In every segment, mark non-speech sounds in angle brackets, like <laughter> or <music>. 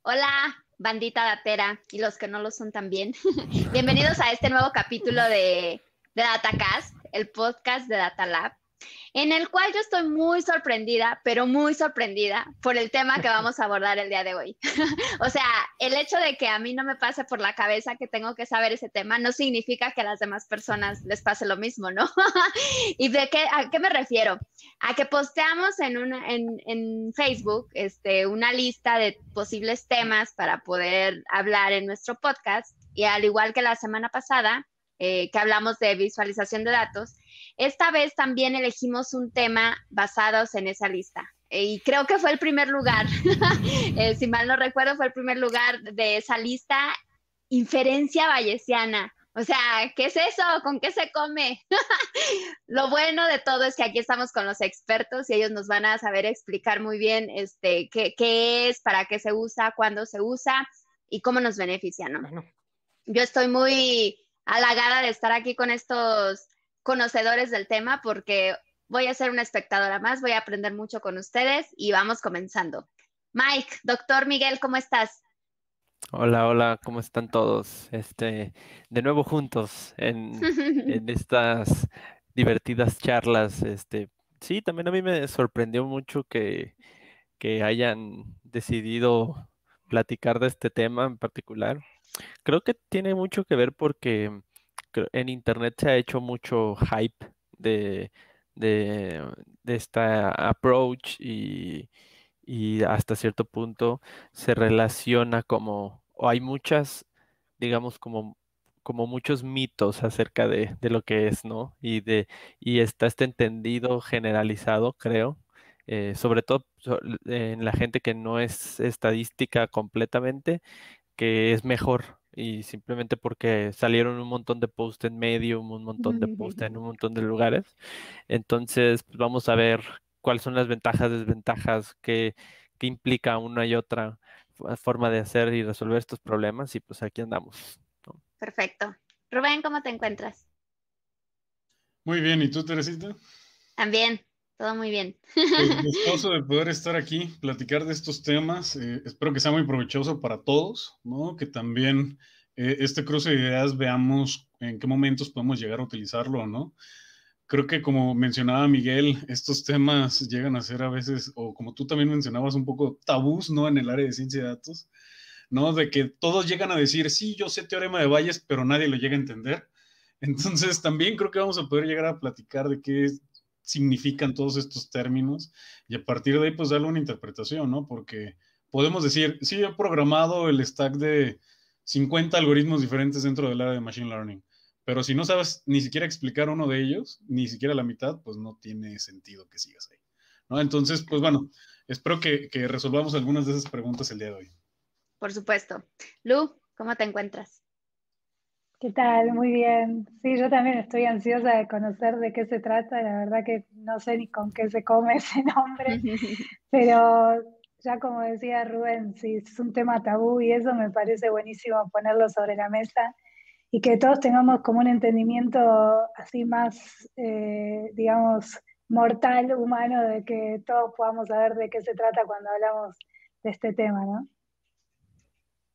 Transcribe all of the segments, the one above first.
Hola, bandita datera y los que no lo son también. <laughs> Bienvenidos a este nuevo capítulo de, de DataCast, el podcast de Data Lab en el cual yo estoy muy sorprendida, pero muy sorprendida por el tema que vamos a abordar el día de hoy. <laughs> o sea, el hecho de que a mí no me pase por la cabeza que tengo que saber ese tema no significa que a las demás personas les pase lo mismo, ¿no? <laughs> ¿Y de qué, a qué me refiero? A que posteamos en, Facebook este, una lista de posibles temas para poder hablar en nuestro podcast y al igual que la semana pasada, eh, que hablamos de visualización de datos, esta vez también elegimos un tema basados en esa lista. Eh, y creo que fue el primer lugar, <laughs> eh, si mal no recuerdo, fue el primer lugar de esa lista, inferencia vallesiana. O sea, ¿qué es eso? ¿Con qué se come? <laughs> Lo bueno de todo es que aquí estamos con los expertos y ellos nos van a saber explicar muy bien este, qué, es, para qué se usa, cuándo se usa y cómo nos beneficia, ¿no? Yo estoy muy halagada de estar aquí con estos conocedores del tema porque voy a ser una espectadora más, voy a aprender mucho con ustedes y vamos comenzando. Mike, doctor Miguel, ¿cómo estás? Hola, hola, ¿cómo están todos? Este, de nuevo juntos en, <laughs> estas divertidas charlas. Este, sí, también a mí me sorprendió mucho que hayan decidido platicar de este tema en particular. Creo que tiene mucho que ver porque en internet se ha hecho mucho hype de, de, esta approach y, hasta cierto punto se relaciona como, o hay muchas, digamos, como, como muchos mitos acerca de, lo que es, ¿no? Y, de, y está este entendido generalizado, creo, eh, sobre todo en la gente que no es estadística completamente, que es mejor y simplemente porque salieron un montón de post en Medium, un montón de post en un montón de lugares. Entonces, pues, vamos a ver cuáles son las ventajas, desventajas, qué, implica una y otra forma de hacer y resolver estos problemas y pues aquí andamos. Perfecto. Rubén, ¿cómo te encuentras? Muy bien, ¿y tú, Teresita? También. Todo muy bien. Es pues, <laughs> de poder estar aquí, platicar de estos temas. Eh, espero que sea muy provechoso para todos, ¿no? Que también eh, este cruce de ideas veamos en qué momentos podemos llegar a utilizarlo, ¿no? Creo que como mencionaba Miguel, estos temas llegan a ser a veces, o como tú también mencionabas, un poco tabús, ¿no? En el área de ciencia de datos, ¿no? De que todos llegan a decir, sí, yo sé teorema de Bayes, pero nadie lo llega a entender. <laughs> Entonces, también creo que vamos a poder llegar a platicar de qué significan todos estos términos y a partir de ahí pues darle una interpretación, ¿no? Porque podemos decir, sí, he programado el stack de 50 algoritmos diferentes dentro del área de Machine Learning, pero si no sabes ni siquiera explicar uno de ellos, ni siquiera la mitad, pues no tiene sentido que sigas ahí, ¿no? Entonces, pues bueno, espero que, que resolvamos algunas de esas preguntas el día de hoy. Por supuesto. Lu, ¿cómo te encuentras? ¿Qué tal? Muy bien. Sí, yo también estoy ansiosa de conocer de qué se trata. La verdad que no sé ni con qué se come <laughs> ese nombre, <laughs> pero ya como decía Rubén, si es un tema tabú y eso me parece buenísimo ponerlo sobre la mesa y que todos tengamos como un entendimiento así más, eh, digamos, mortal, humano, de que todos podamos saber de qué se trata cuando hablamos de este tema, ¿no?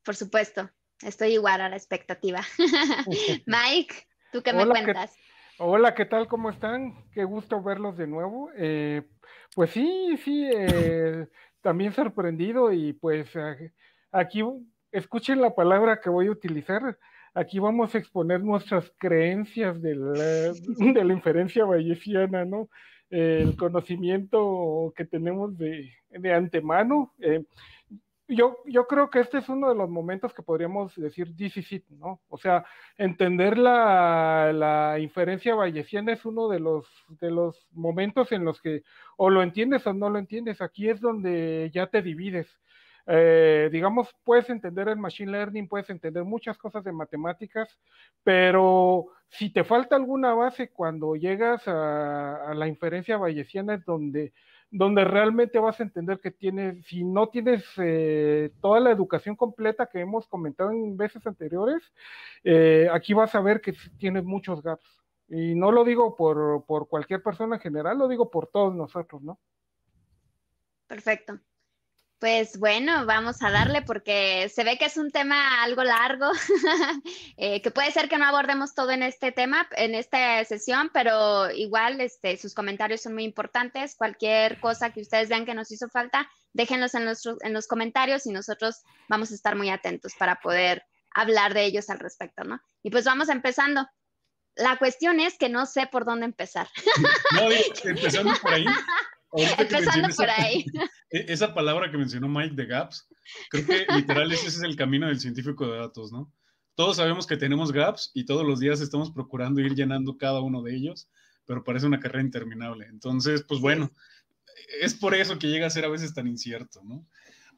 Por supuesto, estoy igual a la expectativa. <laughs> Mike, ¿tú qué me cuentas? hola, ¿qué tal? ¿Cómo están? Qué gusto verlos de nuevo. Eh, pues sí, sí, eh, también sorprendido y pues aquí escuchen la palabra que voy a utilizar. Aquí vamos a exponer nuestras creencias de la, <laughs> inferencia bayesiana, ¿no? el conocimiento que tenemos de, de antemano. Eh, yo, yo creo que este es uno de los momentos que podríamos decir difícil ¿no? O sea, entender la, la inferencia bayesiana es uno de los, de los momentos en los que o lo entiendes o no lo entiendes. Aquí es donde ya te divides. Eh, digamos, puedes entender el machine learning, puedes entender muchas cosas de matemáticas, pero si te falta alguna base cuando llegas a, a la inferencia bayesiana es donde donde realmente vas a entender que tienes, si no tienes eh, toda la educación completa que hemos comentado en veces anteriores, eh, aquí vas a ver que tienes muchos gaps. Y no lo digo por, por cualquier persona en general, lo digo por todos nosotros, ¿no? Perfecto. Pues bueno, vamos a darle porque se ve que es un tema algo largo, <laughs> eh, que puede ser que no abordemos todo en este tema, en esta sesión, pero igual este, sus comentarios son muy importantes. Cualquier cosa que ustedes vean que nos hizo falta, déjenlos en los, en los comentarios y nosotros vamos a estar muy atentos para poder hablar de ellos al respecto, ¿no? Y pues vamos empezando. La cuestión es que no sé por dónde empezar. <laughs> No, empezamos por ahí por esa, ahí. <laughs> E, esa palabra que mencionó Mike de gaps, creo que literal ese es el camino del científico de datos, ¿no? Todos sabemos que tenemos gaps y todos los días estamos procurando ir llenando cada uno de ellos, pero parece una carrera interminable. Entonces, pues bueno, es por eso que llega a ser a veces tan incierto, ¿no?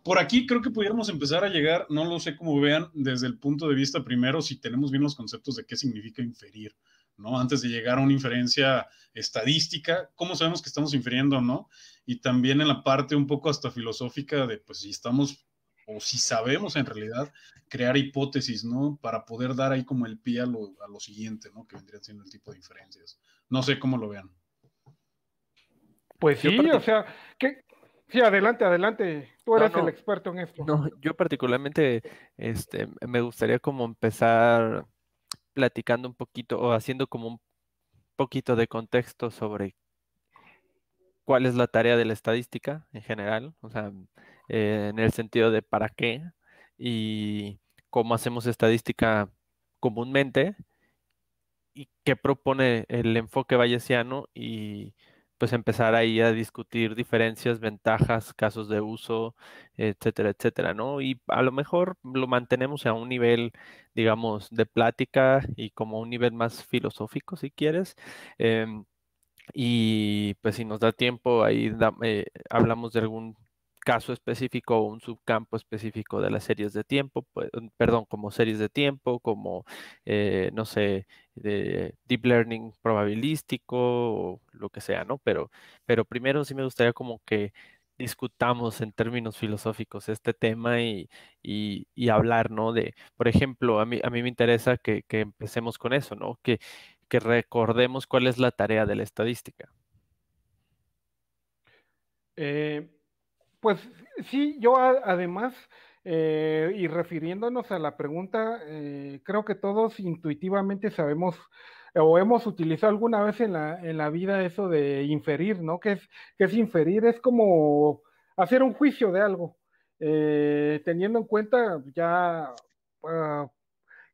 Por aquí creo que pudiéramos empezar a llegar, no lo sé cómo vean, desde el punto de vista primero, si tenemos bien los conceptos de qué significa inferir. ¿no? Antes de llegar a una inferencia estadística, ¿cómo sabemos que estamos infiriendo no? Y también en la parte un poco hasta filosófica de, pues, si estamos o si sabemos en realidad crear hipótesis, ¿no? Para poder dar ahí como el pie a lo, siguiente, ¿no? Que vendría siendo el tipo de inferencias. No sé cómo lo vean. Pues sí, o sea, que, sí, adelante, adelante. Tú eres el experto en esto. No, yo particularmente este, me gustaría como empezar platicando un poquito o haciendo como un poquito de contexto sobre cuál es la tarea de la estadística en general, o sea, eh, en el sentido de para qué y cómo hacemos estadística comúnmente y qué propone el enfoque bayesiano y pues empezar ahí a discutir diferencias, ventajas, casos de uso, etcétera, etcétera, ¿no? Y a lo mejor lo mantenemos a un nivel, digamos, de plática y como un nivel más filosófico, si quieres. Em, y pues si nos da tiempo, ahí eh, hablamos de algún caso específico o un subcampo específico de las series de tiempo, pues, mm, perdón, como series de tiempo, como, eh, no sé, de deep learning probabilístico o lo que sea, ¿no? Pero, pero primero sí me gustaría como que discutamos en términos filosóficos este tema y, y, hablar, ¿no? De, por ejemplo, a mí, a mí me interesa que, que empecemos con eso, ¿no? Que, que recordemos cuál es la tarea de la estadística. Eh, pues sí, yo además, eh, y refiriéndonos a la pregunta, eh, creo que todos intuitivamente sabemos o hemos utilizado alguna vez en la, vida eso de inferir, ¿no? Que es, es inferir? Es como hacer un juicio de algo, eh, teniendo en cuenta ya ah,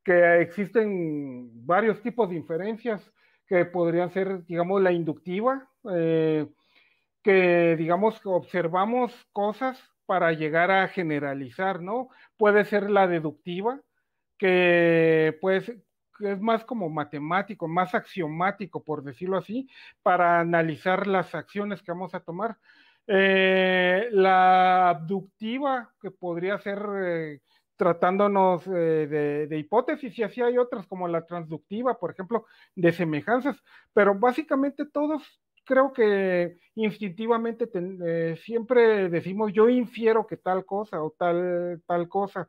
que existen varios tipos de inferencias que podrían ser, digamos, la inductiva, que, digamos, observamos cosas para llegar a generalizar, ¿no? Puede ser la deductiva, que pues es más como matemático, más axiomático, por decirlo así, para analizar las acciones que vamos a tomar. Eh, la abductiva, que podría ser eh, tratándonos eh, de, de, hipótesis, y así hay otras como la transductiva, por ejemplo, de semejanzas, pero básicamente todos creo que instintivamente eh, siempre decimos yo infiero que tal cosa o tal, tal cosa.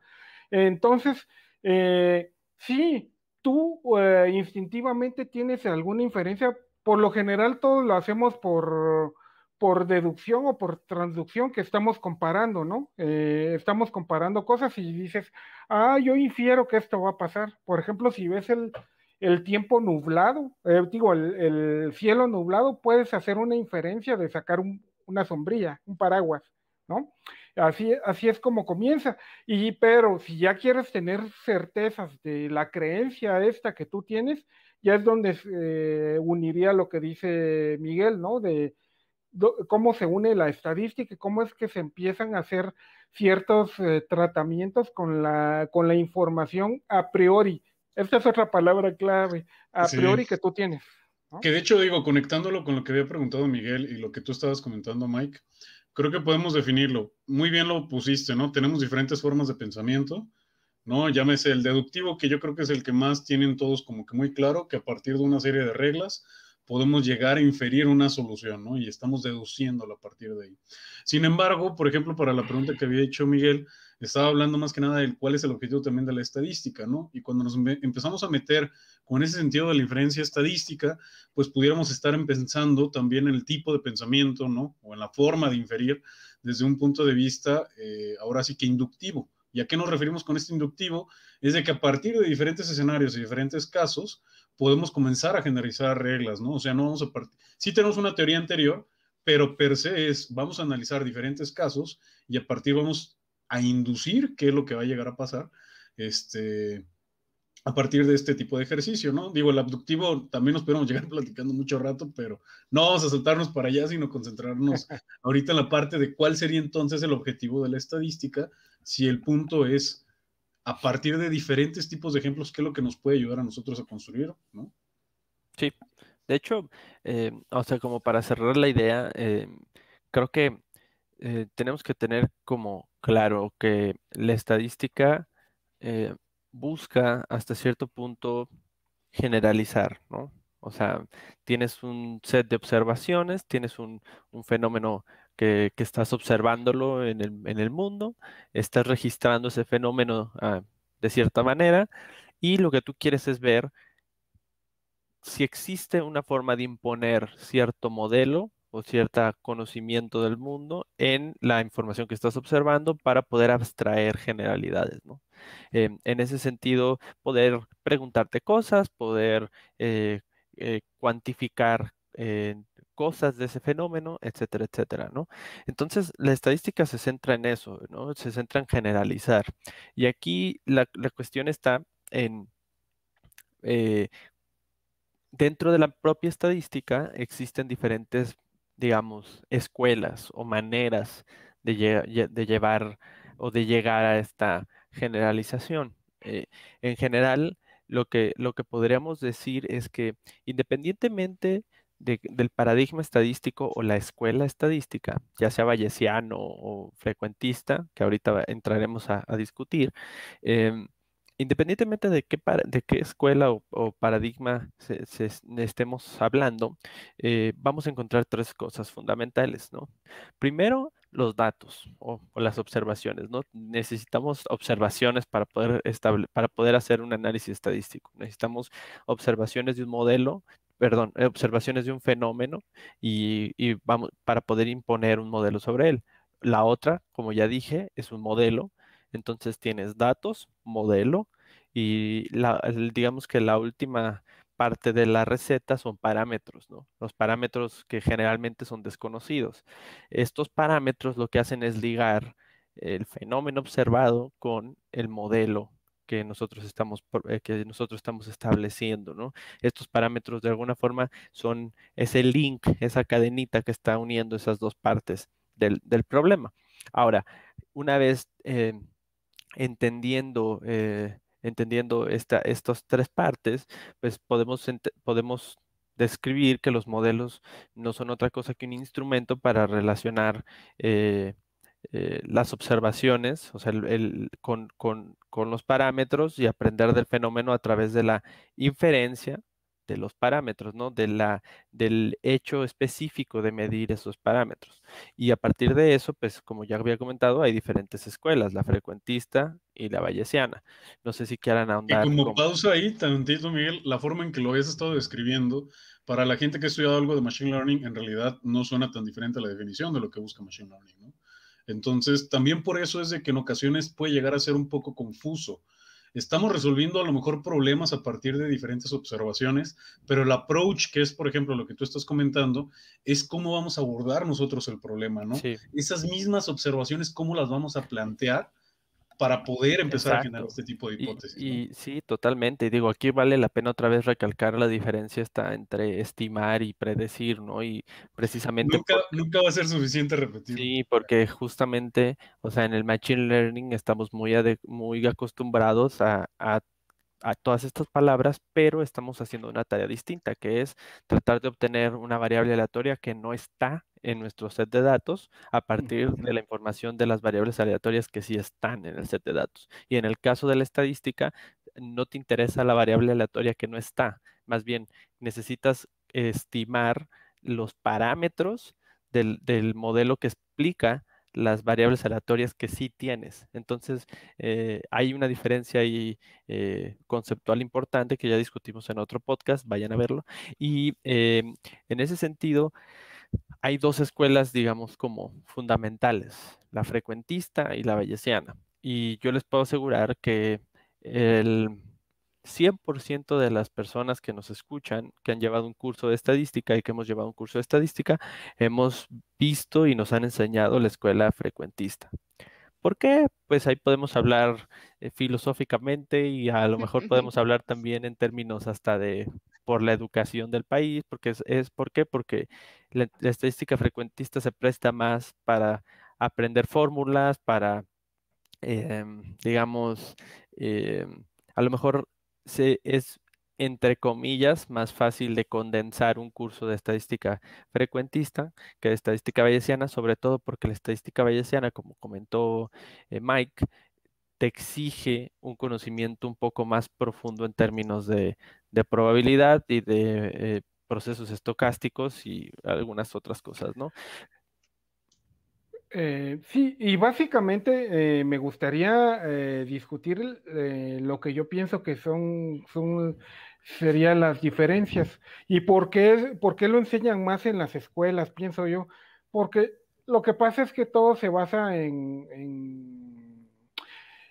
Entonces, eh, sí, tú eh, instintivamente tienes alguna inferencia, por lo general todos lo hacemos por, por deducción o por transducción que estamos comparando, ¿no? Eh, estamos comparando cosas y dices, ah, yo infiero que esto va a pasar. Por ejemplo, si ves el, el tiempo nublado, eh, digo, el, cielo nublado, puedes hacer una inferencia de sacar una sombrilla, un paraguas, ¿no? Así, así es como comienza. Y pero si ya quieres tener certezas de la creencia esta que tú tienes, ya es donde se eh, uniría lo que dice Miguel, ¿no? De cómo se une la estadística y cómo es que se empiezan a hacer ciertos eh, tratamientos con la, con la información a priori esta es otra palabra clave, a priori que tú tienes. Que de hecho, digo, conectándolo con lo que había preguntado Miguel y lo que tú estabas comentando, Mike, creo que podemos definirlo. Muy bien lo pusiste, ¿no? Tenemos diferentes formas de pensamiento, ¿no? Llámese el deductivo, que yo creo que es el que más tienen todos como que muy claro, que a partir de una serie de reglas podemos llegar a inferir una solución, ¿no? Y estamos deduciéndola a partir de ahí. Sin embargo, por ejemplo, para la pregunta que había hecho Miguel, estaba hablando más que nada del cuál es el objetivo también de la estadística, ¿no? Y cuando nos empezamos a meter con ese sentido de la inferencia estadística, pues pudiéramos estar pensando también en el tipo de pensamiento, ¿no? O en la forma de inferir desde un punto de vista, eh, ahora sí que inductivo. ¿Y a qué nos referimos con este inductivo? Es de que a partir de diferentes escenarios y diferentes casos, podemos comenzar a generalizar reglas, ¿no? O sea, no vamos a partir... Sí tenemos una teoría anterior, pero per se es, vamos a analizar diferentes casos y a partir vamos a inducir qué es lo que va a llegar a pasar este, a partir de este tipo de ejercicio, ¿no? Digo, el abductivo también nos podemos llegar <laughs> platicando mucho rato, pero no vamos a saltarnos para allá, sino concentrarnos <laughs> ahorita en la parte de cuál sería entonces el objetivo de la estadística, si el punto es a partir de diferentes tipos de ejemplos, qué es lo que nos puede ayudar a nosotros a construir, ¿no? Sí, de hecho, eh, o sea, como para cerrar la idea, eh, creo que eh, tenemos que tener como Claro que la estadística eh, busca hasta cierto punto generalizar, ¿no? O sea, tienes un set de observaciones, tienes un, fenómeno que, estás observándolo en el, mundo, estás registrando ese fenómeno ah, de cierta manera y lo que tú quieres es ver si existe una forma de imponer cierto modelo o cierto conocimiento del mundo en la información que estás observando para poder abstraer generalidades, ¿no? Em, en ese sentido, poder preguntarte cosas, poder eh, eh, cuantificar eh, cosas de ese fenómeno, etcétera, etcétera, ¿no? Entonces, la estadística se centra en eso, ¿no? Se centra en generalizar. Y aquí la, la cuestión está en dentro de la propia estadística existen diferentes digamos, escuelas o maneras de, llevar o de llegar a esta generalización. Eh, en general, lo que, lo que podríamos decir es que independientemente del paradigma estadístico o la escuela estadística, ya sea bayesiano o frecuentista, que ahorita entraremos a, discutir, em, independientemente de qué, de qué escuela o, paradigma estemos hablando, eh, vamos a encontrar tres cosas fundamentales, Primero, los datos o, las observaciones, ¿no? Necesitamos observaciones para poder, para poder hacer un análisis estadístico. Necesitamos observaciones de un modelo, perdón, eh, observaciones de un fenómeno y, para poder imponer un modelo sobre él. La otra, como ya dije, es un modelo entonces tienes datos, modelo y digamos que la última parte de la receta son parámetros, ¿no? Los parámetros que generalmente son desconocidos. Estos parámetros lo que hacen es ligar el fenómeno observado con el modelo que nosotros estamos, eh, que nosotros estamos estableciendo, ¿no? Estos parámetros de alguna forma son ese link, esa cadenita que está uniendo esas dos partes del, problema. Ahora, una vez eh, entendiendo, eh, entendiendo estas tres partes, pues podemos, podemos describir que los modelos no son otra cosa que un instrumento para relacionar eh, eh, las observaciones, con, con, los parámetros y aprender del fenómeno a través de la inferencia de los parámetros, ¿no? De la, del hecho específico de medir esos parámetros. Y a partir de eso, pues como ya había comentado, hay diferentes escuelas, la frecuentista y la bayesiana. No sé si quieran ahondar. Y como pausa ahí, tantito Miguel, la forma en que lo habías estado describiendo, para la gente que ha estudiado algo de Machine Learning, en realidad no suena tan diferente a la definición de lo que busca Machine Learning, ¿no? Entonces, también por eso es de que en ocasiones puede llegar a ser un poco confuso Estamos resolviendo a lo mejor problemas a partir de diferentes observaciones, pero el approach, que es por ejemplo lo que tú estás comentando, es cómo vamos a abordar nosotros el problema, ¿no? Esas mismas observaciones, cómo las vamos a plantear para poder empezar a generar este tipo de hipótesis. Y, sí, totalmente. Y Digo, aquí vale la pena otra vez recalcar la diferencia está entre estimar y predecir, ¿no? Y precisamente... Nunca, va a ser suficiente repetir. Sí, porque justamente, o sea, en el Machine Learning estamos muy, muy acostumbrados a a todas estas palabras, pero estamos haciendo una tarea distinta, que es tratar de obtener una variable aleatoria que no está en nuestro set de datos a partir de la información de las variables aleatorias que sí están en el set de datos. Y en el caso de la estadística, no te interesa la variable aleatoria que no está, más bien necesitas estimar los parámetros del, modelo que explica las variables aleatorias que sí tienes. Entonces, eh, hay una diferencia ahí eh, conceptual importante que ya discutimos en otro podcast, vayan a verlo. Y eh, en ese sentido, hay dos escuelas, digamos, como fundamentales, la frecuentista y la bayesiana. Y yo les puedo asegurar que el 100% de las personas que nos escuchan, que han llevado un curso de estadística y que hemos llevado un curso de estadística, hemos visto y nos han enseñado la escuela frecuentista. ¿Por qué? Pues ahí podemos hablar eh, filosóficamente y a lo mejor podemos <laughs> hablar también en términos hasta de por la educación del país, porque es, ¿por qué? Porque la, estadística frecuentista se presta más para aprender fórmulas, para, em, digamos, em, a lo mejor es, entre comillas, más fácil de condensar un curso de estadística frecuentista que de estadística bayesiana, sobre todo porque la estadística bayesiana, como comentó eh, Mike, te exige un conocimiento un poco más profundo en términos de, probabilidad y de eh, procesos estocásticos y algunas otras cosas, ¿no? Eh, sí, y básicamente eh, me gustaría eh, discutir lo que yo pienso que son, serían las diferencias y por qué, lo enseñan más en las escuelas, pienso yo, porque lo que pasa es que todo se basa en,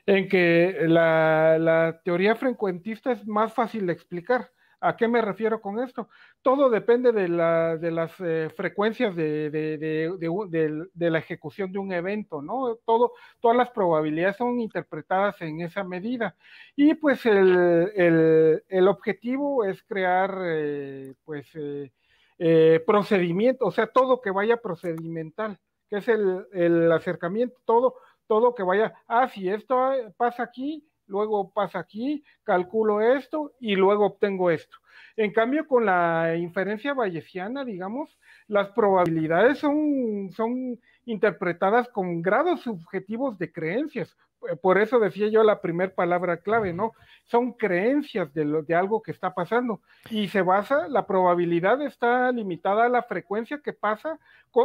que la teoría frecuentista es más fácil de explicar ¿A qué me refiero con esto? Todo depende de, las eh, frecuencias de, la ejecución de un evento, ¿no? Todo, todas las probabilidades son interpretadas en esa medida. Y pues el, objetivo es crear, eh, pues, eh, eh, procedimiento, o sea, todo que vaya procedimental, que es el, el acercamiento, todo, todo que vaya, ah, si esto ah, pasa aquí, luego pasa aquí, calculo esto y luego obtengo esto. En cambio, con la inferencia bayesiana, digamos, las probabilidades son, son interpretadas con grados subjetivos de creencias. Por eso decía yo la primera palabra clave, ¿no? Son creencias de, lo, de algo que está pasando. Y se basa, la probabilidad está limitada a la frecuencia que pasa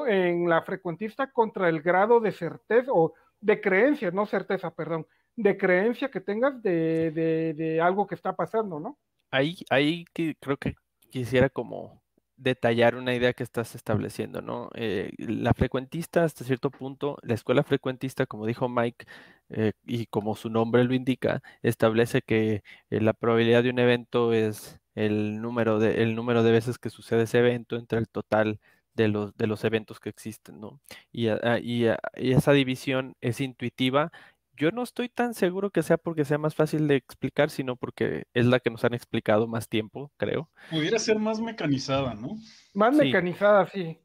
en la frecuentista contra el grado de certeza o de creencias, no certeza, perdón, de creencia que tengas de, algo que está pasando, ¿no? Ahí, ahí que creo que quisiera como detallar una idea que estás estableciendo, ¿no? Eh, la frecuentista, hasta cierto punto, la escuela frecuentista, como dijo Mike, eh, y como su nombre lo indica, establece que eh, la probabilidad de un evento es el número de, el número de veces que sucede ese evento entre el total de los, de los eventos que existen, ¿no? Y, ah, ah, y esa división es intuitiva yo no estoy tan seguro que sea porque sea más fácil de explicar, sino porque es la que nos han explicado más tiempo, creo. Pudiera ser más mecanizada, ¿no? Más mecanizada, sí.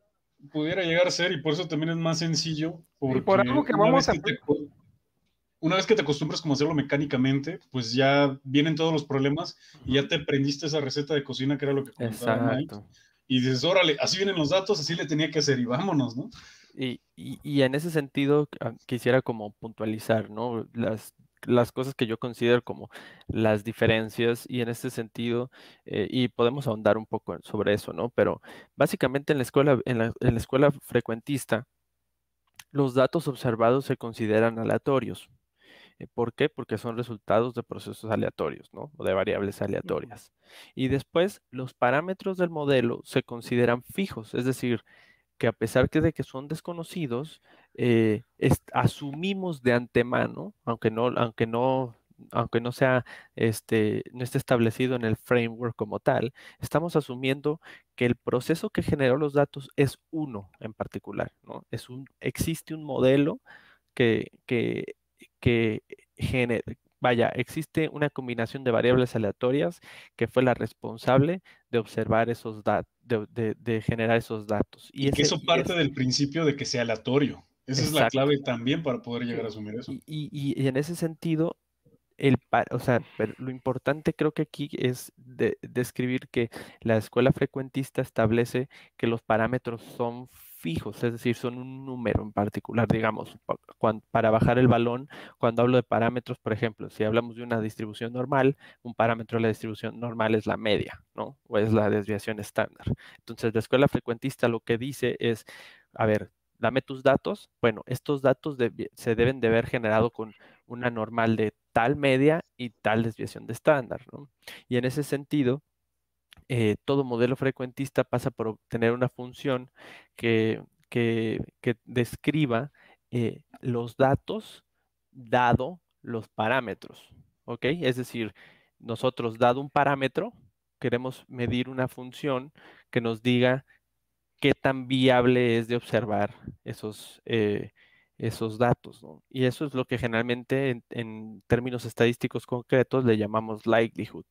Pudiera llegar a ser y por eso también es más sencillo. y por algo que vamos a... una vez que te acostumbras como hacerlo mecánicamente, pues ya vienen todos los problemas y ya te aprendiste esa receta de cocina que era lo que comentaba Exacto. Y dices, órale, así vienen los datos, así le tenía que hacer y vámonos, ¿no? Y, en ese sentido ah, quisiera como puntualizar, Las, cosas que yo considero como las diferencias y en este sentido, eh, y podemos ahondar un poco sobre eso, ¿no? Pero básicamente en la escuela, en la, escuela frecuentista, los datos observados se consideran aleatorios. Eh, ¿Por qué? Porque son resultados de procesos aleatorios, ¿no? O de variables aleatorias. Y después, los parámetros del modelo se consideran fijos, es decir, que a pesar de que son desconocidos, eh, asumimos de antemano, aunque no, aunque no, aunque no sea, este, no esté establecido en el framework como tal, estamos asumiendo que el proceso que generó los datos es uno en particular, ¿no? Es un, existe un modelo que, que, que Vaya, existe una combinación de variables aleatorias que fue la responsable de observar esos datos, de, generar esos datos. Y, eso parte del principio de que sea aleatorio. Esa es la clave también para poder llegar a asumir eso. Y, en ese sentido, el, o sea, lo importante creo que aquí es describir que la escuela frecuentista establece que los parámetros son fijos, es decir, son un número en particular, digamos, para bajar el balón, cuando hablo de parámetros, por ejemplo, si hablamos de una distribución normal, un parámetro de la distribución normal es la media, ¿no? O es la desviación estándar. Entonces, la escuela frecuentista lo que dice es, a ver, dame tus datos. Bueno, estos datos se deben de haber generado con una normal de tal media y tal desviación de estándar. ¿no? Y en ese sentido, eh, todo modelo frecuentista pasa por obtener una función que, que, describa eh, los datos dado los parámetros. ¿Ok? Es decir, nosotros dado un parámetro, queremos medir una función que nos diga qué tan viable es de observar esos, eh, esos datos. Y eso es lo que generalmente en términos estadísticos concretos le llamamos likelihood.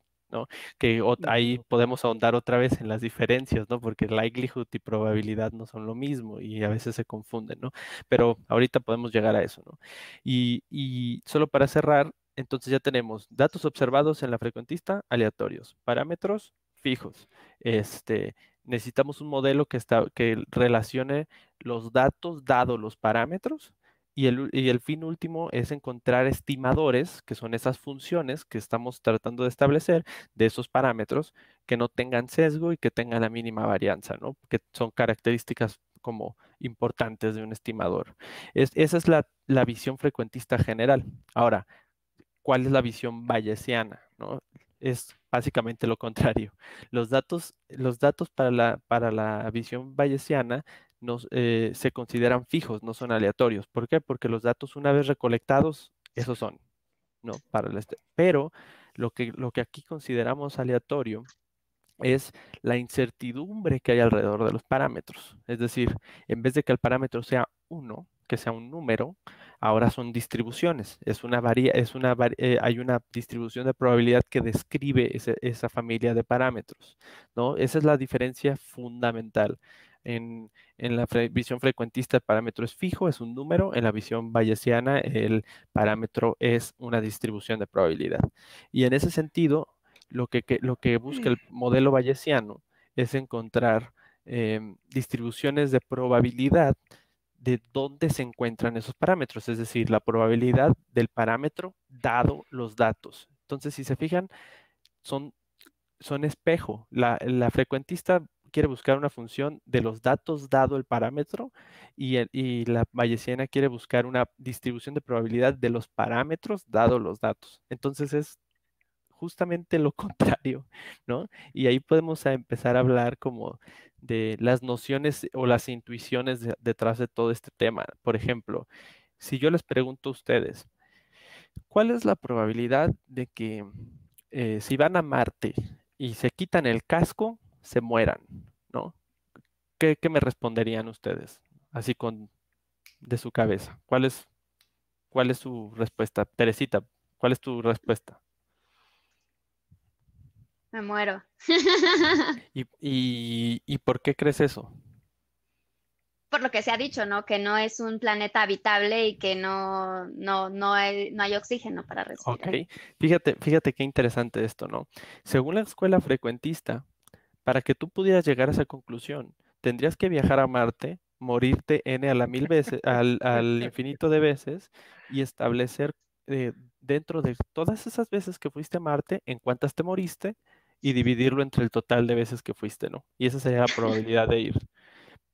Que ahí podemos ahondar otra vez en las diferencias, ¿no? Porque likelihood y probabilidad no son lo mismo y a veces se confunden, ¿no? Pero ahorita podemos llegar a eso, ¿no? Y, solo para cerrar, entonces ya tenemos datos observados en la frecuentista, aleatorios, parámetros fijos, este, necesitamos un modelo que, que relacione los datos dados los parámetros y el, fin último es encontrar estimadores, que son esas funciones que estamos tratando de establecer de esos parámetros que no tengan sesgo y que tengan la mínima varianza, ¿no? Que son características como importantes de un estimador. esa es la, visión frecuentista general. Ahora, ¿cuál es la visión bayesiana? ¿no? Es básicamente lo contrario. Los datos, los datos para, la, para la visión bayesiana no, eh, se consideran fijos, no son aleatorios. ¿Por qué? Porque los datos una vez recolectados, esos son. No, para el este, Pero lo que, lo que aquí consideramos aleatorio es la incertidumbre que hay alrededor de los parámetros. Es decir, en vez de que el parámetro sea uno, que sea un número, ahora son distribuciones. Es una es una, eh, hay una distribución de probabilidad que describe esa familia de parámetros. ¿no? Esa es la diferencia fundamental en, la visión frecuentista el parámetro es fijo, es un número. En la visión bayesiana el parámetro es una distribución de probabilidad. Y en ese sentido, lo que, lo que busca el <clears throat> modelo bayesiano es encontrar em, distribuciones de probabilidad de dónde se encuentran esos parámetros, es decir, la probabilidad del parámetro dado los datos. Entonces, si se fijan, son, son espejo. La, la frecuentista quiere buscar una función de los datos dado el parámetro y, la bayesiana quiere buscar una distribución de probabilidad de los parámetros dado los datos. Entonces es justamente lo <laughs> contrario, ¿no? Y ahí podemos empezar a hablar como de las nociones o las intuiciones detrás de todo este tema. Por ejemplo, si yo les pregunto a ustedes, ¿cuál es la probabilidad de que eh, si van a Marte y se quitan el casco, se mueran, ¿no? ¿Qué, me responderían ustedes? Así con de su cabeza. ¿Cuál es, su respuesta? Teresita, ¿cuál es tu respuesta? Me muero. <laughs> ¿Y, por qué crees eso? por lo que se ha dicho, ¿no? Que no es un planeta habitable y que no, no, hay, no hay oxígeno para respirar. Ok, fíjate, fíjate qué interesante esto, ¿no? Según la escuela frecuentista, para que tú pudieras llegar a esa conclusión, tendrías que viajar a Marte, morirte n a la mil veces, <laughs> al, infinito de veces, y establecer eh, dentro de todas esas veces que fuiste a Marte, en cuántas te moriste, y dividirlo entre el total de veces que fuiste, ¿no? Y esa sería la probabilidad de ir.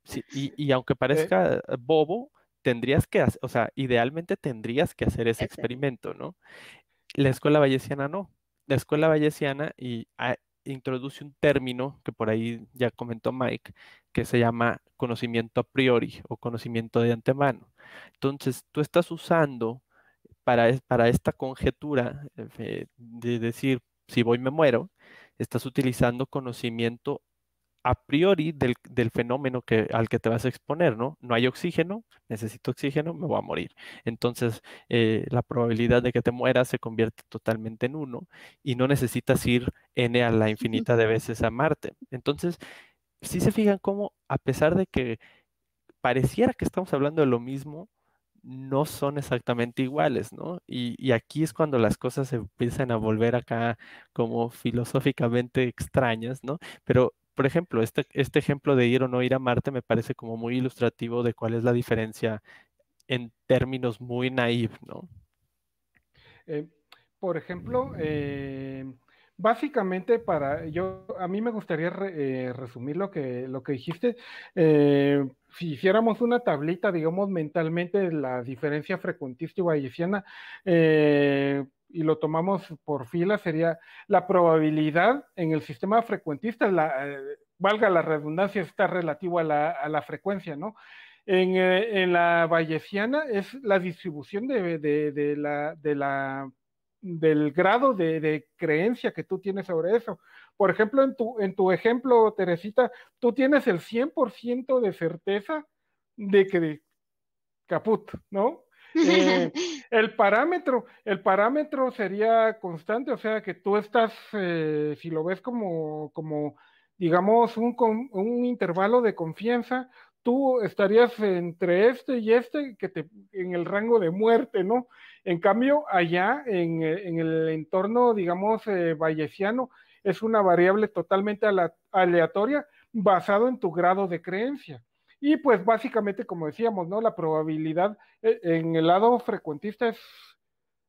Sí, y, aunque eh. parezca eh, bobo, tendrías que, o sea, idealmente tendrías que hacer ese experimento, ¿no? La escuela vallesiana no. La escuela vallesiana, y ah, introduce un término que por ahí ya comentó Mike, que se llama conocimiento a priori o conocimiento de antemano. Entonces, tú estás usando para, para esta conjetura eh, de decir, si voy me muero, estás utilizando conocimiento a priori del, fenómeno que, al que te vas a exponer, ¿no? No hay oxígeno, necesito oxígeno, me voy a morir. Entonces, eh, la probabilidad de que te mueras se convierte totalmente en uno y no necesitas ir n a la infinita de veces a Marte. Entonces, si se fijan cómo, a pesar de que pareciera que estamos hablando de lo mismo, no son exactamente iguales, ¿no? Y, aquí es cuando las cosas se empiezan a volver acá como filosóficamente extrañas, ¿no? Pero por ejemplo, este, este ejemplo de ir o no ir a Marte me parece como muy ilustrativo de cuál es la diferencia en términos muy naive, ¿no? Eh, por ejemplo, eh, básicamente para yo, a mí me gustaría eh, resumir lo que, lo que dijiste. si hiciéramos una tablita, digamos mentalmente, la diferencia frecuentista y bayesiana, y lo tomamos por fila, sería la probabilidad en el sistema frecuentista, eh, valga la redundancia, está relativo a la, a frecuencia, ¿no? En, eh, en, la bayesiana es la distribución la, de la, del grado de, creencia que tú tienes sobre eso. Por ejemplo, en tu, en tu ejemplo, Teresita, tú tienes el 100% de certeza de que caput, ¿no? Eh, <laughs> el parámetro, el parámetro sería constante, o sea que tú estás, eh, si lo ves como, como digamos, un, intervalo de confianza, tú estarías entre este y este que te, en el rango de muerte, ¿no? En cambio, allá en, el entorno, digamos, eh, bayesiano, es una variable totalmente aleatoria basado en tu grado de creencia. Y pues básicamente, como decíamos, ¿no? La probabilidad eh, en el lado frecuentista es,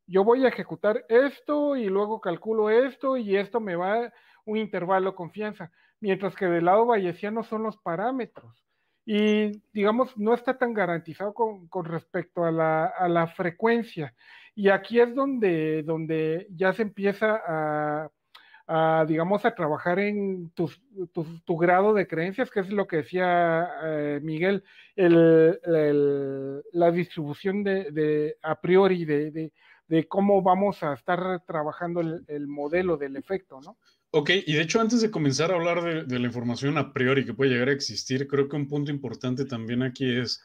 yo voy a ejecutar esto y luego calculo esto y esto me va un intervalo de confianza. Mientras que del lado bayesiano son los parámetros. Y digamos, no está tan garantizado con, respecto a la, a la, frecuencia. Y aquí es donde, donde ya se empieza a digamos, a trabajar en tu, grado de creencias, que es lo que decía eh, Miguel, el, la distribución de, a priori de, cómo vamos a estar trabajando el, el, modelo del efecto, ¿no? Ok, y de hecho antes de comenzar a hablar de, la información a priori que puede llegar a existir, creo que un punto importante también aquí es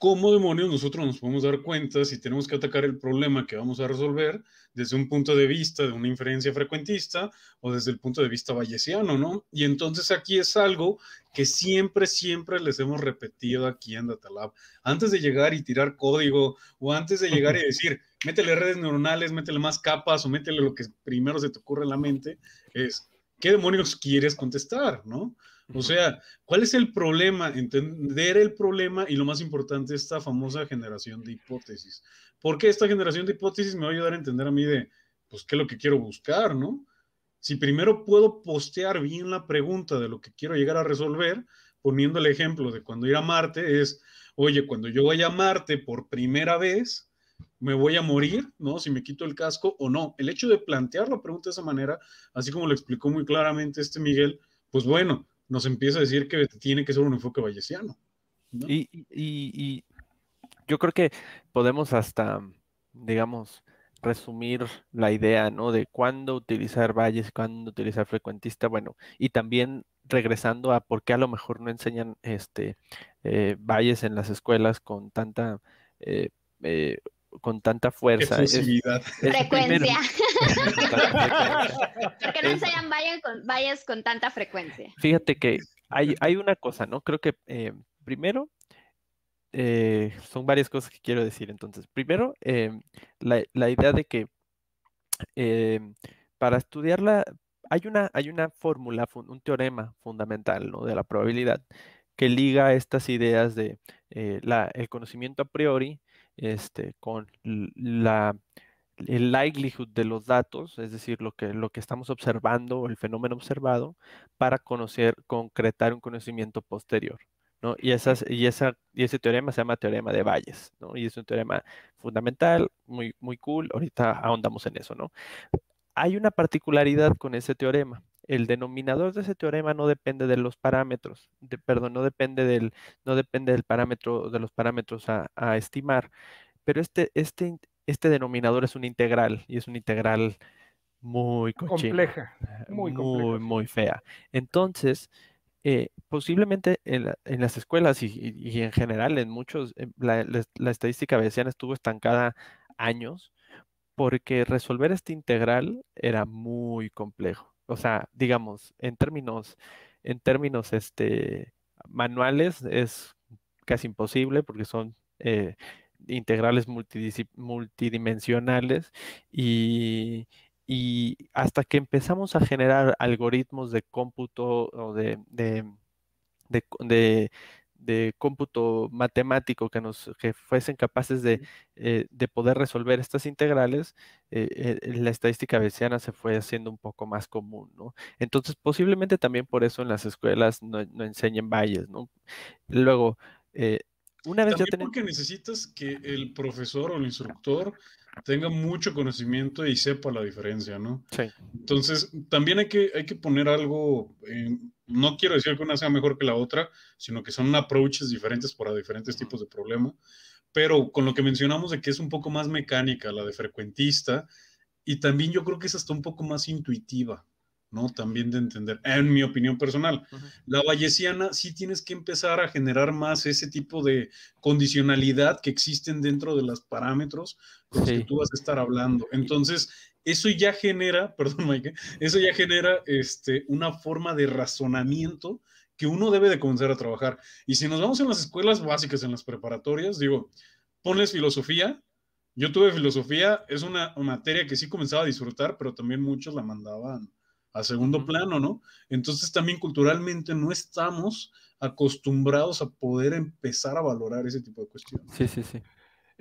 ¿cómo demonios nosotros nos podemos dar cuenta si tenemos que atacar el problema que vamos a resolver desde un punto de vista de una inferencia frecuentista o desde el punto de vista bayesiano, ¿no? Y entonces aquí es algo que siempre, siempre les hemos repetido aquí en Datalab. Antes de llegar y tirar código o antes de llegar y <laughs> decir, métele redes neuronales, métele más capas o métele lo que primero se te ocurre en la mente, es, ¿qué demonios quieres contestar, ¿no? O sea, ¿cuál es el problema? Entender el problema y lo más importante, esta famosa generación de hipótesis. Porque esta generación de hipótesis me va a ayudar a entender a mí de, pues, qué es lo que quiero buscar, ¿no? Si primero puedo postear bien la pregunta de lo que quiero llegar a resolver, poniendo el ejemplo de cuando ir a Marte, es, oye, cuando yo vaya a Marte por primera vez, me voy a morir, ¿no? Si me quito el casco o no. El hecho de plantear la pregunta de esa manera, así como lo explicó muy claramente este Miguel, pues bueno, nos empieza a decir que tiene que ser un enfoque vallesiano Y, y, yo creo que podemos hasta, digamos, resumir la idea, ¿no? De cuándo utilizar valles, cuándo utilizar frecuentista, bueno, y también regresando a por qué a lo mejor no enseñan este eh, valles en las escuelas con tanta eh, eh, con tanta fuerza. frecuencia. <laughs> Porque no ensayan vallas con, con tanta frecuencia. Fíjate que hay, hay una cosa, ¿no? Creo que eh, primero, eh, son varias cosas que quiero decir. Entonces, primero, em, la, idea de que em, para estudiarla hay una, hay una fórmula, un teorema fundamental ¿no? de la probabilidad que liga estas ideas de eh, el conocimiento a priori este, con la, el likelihood de los datos, es decir, lo que, lo que estamos observando, el fenómeno observado, para conocer, concretar un conocimiento posterior. ¿no? Y, esas, y, esa, y ese teorema se llama teorema de Valles. ¿no? y es un teorema fundamental, muy, muy cool, ahorita ahondamos en eso. ¿no? Hay una particularidad con ese teorema, el denominador de ese teorema no depende de los parámetros, perdón, no depende del, no depende del parámetro, de los parámetros a, estimar, pero este, este, este denominador es una integral y es una integral muy compleja, eh, muy, compleja. muy, fea. Entonces, eh, posiblemente en, las escuelas y, en general en muchos, eh, la, estadística bayesiana estuvo estancada años porque resolver este integral era muy complejo o sea, digamos, en términos, en términos este, manuales es casi imposible porque son eh, integrales multidimensionales y, hasta que empezamos a generar algoritmos de cómputo o de de cómputo matemático que nos que fuesen capaces de, eh, poder resolver estas integrales, eh, eh, la estadística bayesiana se fue haciendo un poco más común, ¿no? Entonces, posiblemente también por eso en las escuelas no, no enseñen valles, ¿no? Luego, una vez también ya tenemos... porque necesitas que el profesor o el instructor tenga mucho conocimiento y sepa la diferencia, ¿no? Sí. Entonces, también hay que, hay que poner algo... en no quiero decir que una sea mejor que la otra, sino que son approaches diferentes para diferentes tipos de problema, pero con lo que mencionamos de que es un poco más mecánica la de frecuentista, y también yo creo que es hasta un poco más intuitiva, ¿no? También de entender, en mi opinión personal. La bayesiana sí tienes que empezar a generar más ese tipo de condicionalidad que existen dentro de los parámetros con los que tú vas a estar hablando. Entonces, eso ya genera, <laughs> perdón Mike, eso ya genera este, una forma de razonamiento que uno debe de comenzar a trabajar. Y si nos vamos en las escuelas básicas, en las preparatorias, digo, pones filosofía. Yo tuve filosofía, es una, una materia que sí comenzaba a disfrutar, pero también muchos la mandaban a segundo plano, ¿no? Entonces también culturalmente no estamos acostumbrados a poder empezar a valorar ese tipo de cuestiones. Sí, sí, sí.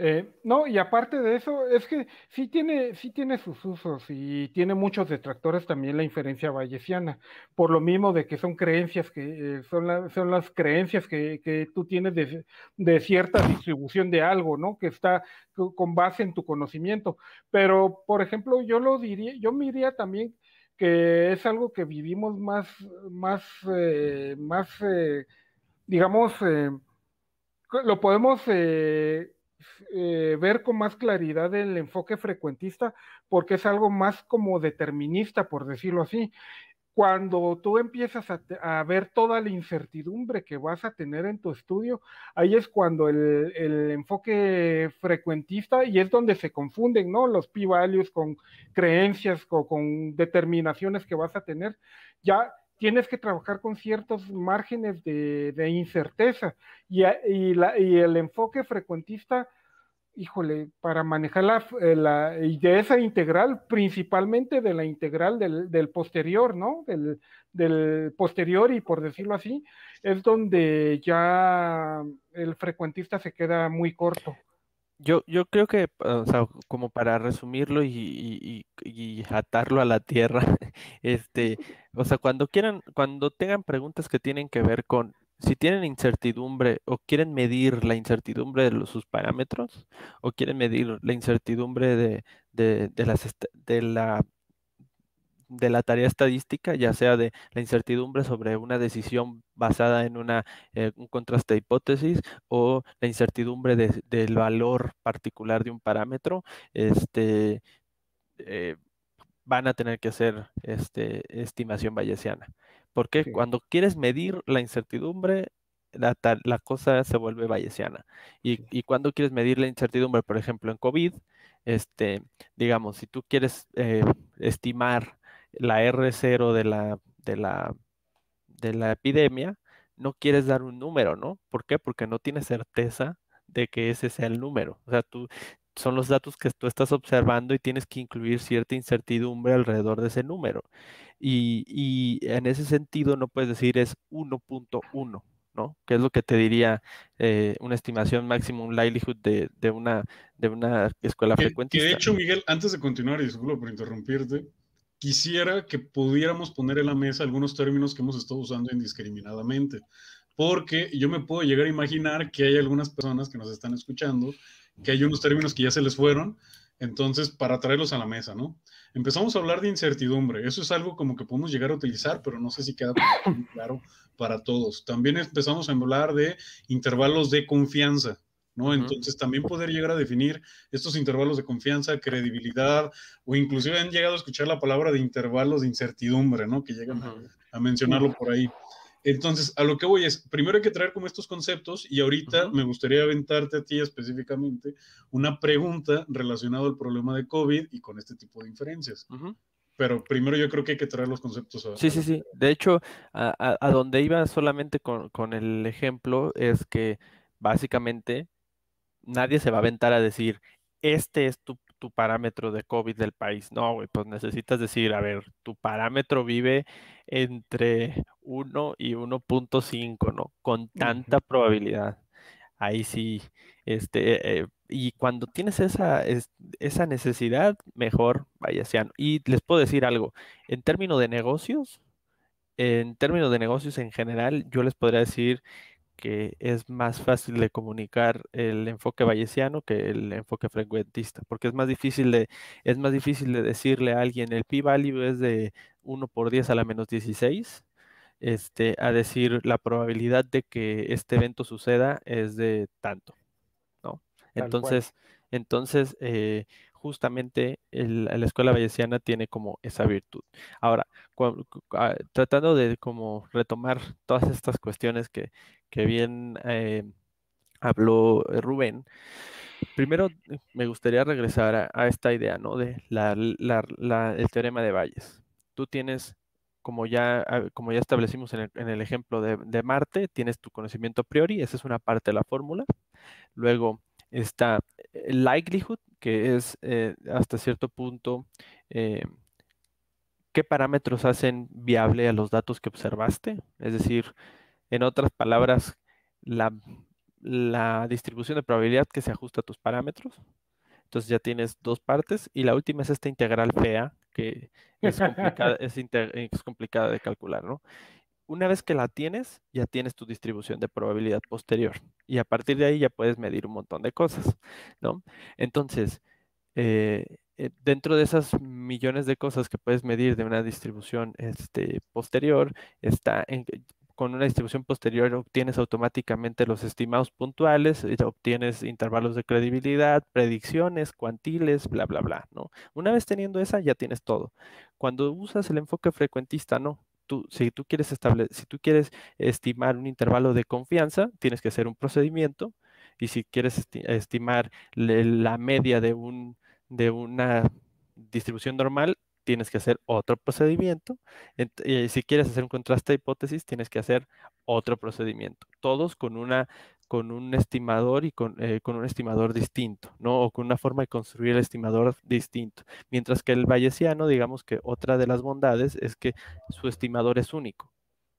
Eh, no, y aparte de eso, es que sí tiene, sí tiene sus usos y tiene muchos detractores también la inferencia bayesiana, por lo mismo de que son creencias que eh, son, son las creencias que, tú tienes de, cierta distribución de algo, ¿no? Que está con base en tu conocimiento. Pero, por ejemplo, yo lo diría, yo también que es algo que vivimos más, más, eh, más, digamos, lo podemos eh, ver con más claridad el enfoque frecuentista porque es algo más como determinista, por decirlo así. Cuando tú empiezas a, ver toda la incertidumbre que vas a tener en tu estudio, ahí es cuando el, enfoque frecuentista y es donde se confunden, ¿no? Los p-values con creencias o con determinaciones que vas a tener. Ya tienes que trabajar con ciertos márgenes de, incerteza y, el enfoque frecuentista, híjole, para manejar la, idea eh, de esa integral, principalmente de la integral del, posterior, ¿no? del, posterior y por decirlo así, es donde ya el frecuentista se queda muy corto. Yo, yo creo que, o sea, como para resumirlo y, atarlo a la tierra, <laughs> este, o sea, cuando quieran, cuando tengan preguntas que tienen que ver con si tienen incertidumbre o quieren medir la incertidumbre de sus parámetros o quieren medir la incertidumbre de, de, las, de la de la tarea estadística, ya sea de la incertidumbre sobre una decisión basada en una, eh, un contraste de hipótesis o la incertidumbre del valor particular de un parámetro, este, eh, van a tener que hacer este, estimación bayesiana. Porque cuando quieres medir la incertidumbre, la, cosa se vuelve bayesiana. Y, cuando quieres medir la incertidumbre, por ejemplo, en COVID, este, digamos, si tú quieres eh, estimar la R0 de la, de la, de la epidemia, no quieres dar un número, ¿no? ¿Por qué? Porque no tienes certeza de que ese sea el número. O sea, tú son los datos que tú estás observando y tienes que incluir cierta incertidumbre alrededor de ese número. Y, en ese sentido no puedes decir es 1.1, ¿no? Que es lo que te diría eh, una estimación un likelihood de, de, una, de una escuela frecuente. de hecho, Miguel, antes de continuar, y disculpa por interrumpirte, quisiera que pudiéramos poner en la mesa algunos términos que hemos estado usando indiscriminadamente, porque yo me puedo llegar a imaginar que hay algunas personas que nos están escuchando, que hay unos términos que ya se les fueron, entonces para traerlos a la mesa, ¿no? Empezamos a hablar de incertidumbre, eso es algo como que podemos llegar a utilizar, pero no sé si queda <coughs> claro para todos. También empezamos a hablar de intervalos de confianza, entonces también poder llegar a definir estos intervalos de confianza, credibilidad, o inclusive han llegado a escuchar la palabra de intervalos de incertidumbre, ¿no? Que llegan a, mencionarlo por ahí. Entonces, a lo que voy es, primero hay que traer como estos conceptos y ahorita me gustaría aventarte a ti específicamente una pregunta relacionada al problema de COVID y con este tipo de inferencias. Pero primero yo creo que hay que traer los conceptos. sí, sí, sí. De hecho, a, donde iba solamente con, con, el ejemplo es que básicamente nadie se va a aventar a decir, este es tu, parámetro de COVID del país. No, güey, pues necesitas decir, a ver, tu parámetro vive entre 1 y 1.5, ¿no? Con tanta probabilidad. Ahí sí, este, eh, eh, y cuando tienes esa, esa necesidad, mejor vaya sean. Y les puedo decir algo, en términos de negocios, en términos de negocios en general, yo les podría decir que es más fácil de comunicar el enfoque bayesiano que el enfoque frecuentista, porque es más difícil de, es más difícil de decirle a alguien el p-value es de 1 por 10 a la menos 16, este, a decir la probabilidad de que este evento suceda es de tanto, ¿no? Entonces, entonces eh, justamente la escuela bayesiana tiene como esa virtud. Ahora, ah, tratando de como retomar todas estas cuestiones que, bien eh, habló eh, Rubén, primero eh, me gustaría regresar a, esta idea, ¿no? De la, el teorema de Bayes. Tú tienes como ya, ah, como ya establecimos en el, ejemplo de, de, Marte, tienes tu conocimiento a priori, esa es una parte de la fórmula. Luego está likelihood, que es eh, hasta cierto punto eh, qué parámetros hacen viable a los datos que observaste. Es decir, en otras palabras, la, distribución de probabilidad que se ajusta a tus parámetros. Entonces ya tienes dos partes y la última es esta integral fea que es complicada, <laughs> es complicada de calcular, ¿no? Una vez que la tienes, ya tienes tu distribución de probabilidad posterior y a partir de ahí ya puedes medir un montón de cosas, ¿no? Entonces, eh, eh, dentro de esas millones de cosas que puedes medir de una distribución este, posterior, está con una distribución posterior obtienes automáticamente los estimados puntuales, eh, obtienes intervalos de credibilidad, predicciones, cuantiles, bla, bla, bla, ¿no? Una vez teniendo esa, ya tienes todo. Cuando usas el enfoque frecuentista, no si tú quieres si tú quieres estimar un intervalo de confianza, tienes que hacer un procedimiento. Y si quieres estimar la media de, una distribución normal, tienes que hacer otro procedimiento. y eh, si quieres hacer un contraste de hipótesis, tienes que hacer otro procedimiento. Todos con una con un estimador y con, eh, con, un estimador distinto, ¿no? O con una forma de construir el estimador distinto. Mientras que el bayesiano, digamos que otra de las bondades es que su estimador es único.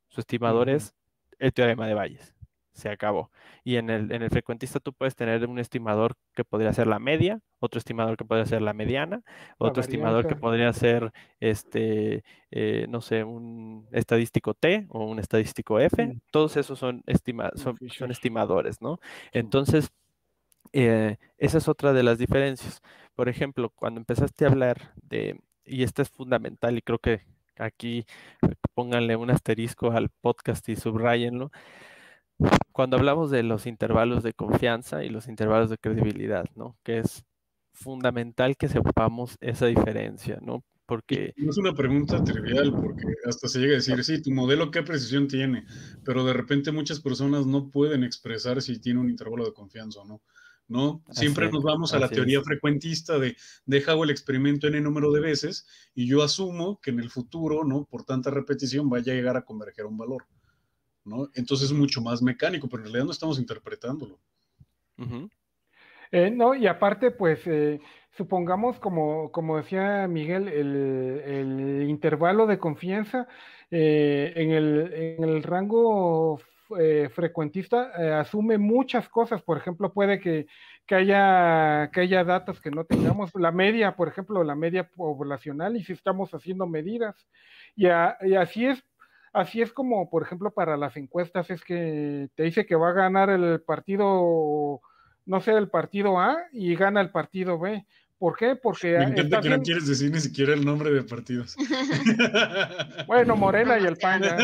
Su estimador es el teorema de Bayes se acabó. Y en el, frecuentista tú puedes tener un estimador que podría ser la media, otro estimador que podría ser la mediana, otro estimador que podría ser, este, eh, no sé, un estadístico T o un estadístico F. Mm. Todos esos son, son, estimadores, ¿no? Entonces, eh, esa es otra de las diferencias. Por ejemplo, cuando empezaste a hablar de, y esto es fundamental y creo que aquí eh, pónganle un asterisco al podcast y subrayenlo, cuando hablamos de los intervalos de confianza y los intervalos de credibilidad, ¿no? Que es fundamental que sepamos esa diferencia, ¿no? Porque... es una pregunta trivial, porque hasta se llega a decir, sí, tu modelo qué precisión tiene, pero de repente muchas personas no pueden expresar si tiene un intervalo de confianza o no. ¿no? Siempre nos vamos a la teoría frecuentista de deja el experimento n número de veces y yo asumo que en el futuro, ¿no? Por tanta repetición vaya a llegar a converger un valor. ¿no? Entonces es mucho más mecánico, pero en realidad no estamos interpretándolo. Eh, no, y aparte, pues, eh, supongamos, como, como decía Miguel, el, intervalo de confianza eh, en, el, rango frecuentista asume muchas cosas. Por ejemplo, puede que, haya, que haya datos que no tengamos. La media, por ejemplo, la media poblacional y si estamos haciendo medidas. y así es Así es como, por ejemplo, para las encuestas es que te dice que va a ganar el partido, no sé, el partido A y gana el partido B. ¿Por qué? Porque. Me encanta que no quieres decir ni siquiera el nombre de partidos. <laughs> bueno, Morena y el PAN, ¿eh?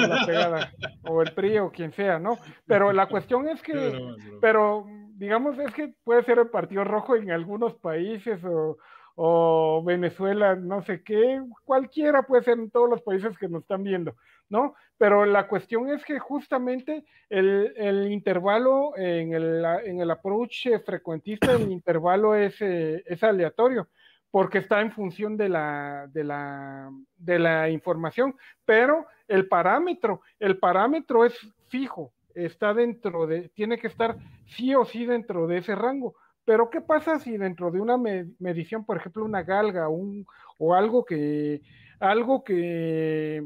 O el PRI o quien sea, ¿no? Pero la cuestión es <laughs> que. pero, digamos, es que puede ser el Partido Rojo en algunos países o, o Venezuela, no sé qué. Cualquiera puede ser en todos los países que nos están viendo. ¿no? Pero la cuestión es que justamente el, intervalo en el, en approach frecuentista, el <clears throat> intervalo eh, es, aleatorio porque está en función de la, de la, información, pero el parámetro, el parámetro es fijo, está dentro de, tiene que estar sí o sí dentro de ese rango. Pero ¿qué pasa si dentro de una medición, por ejemplo, una galga o algo que, algo que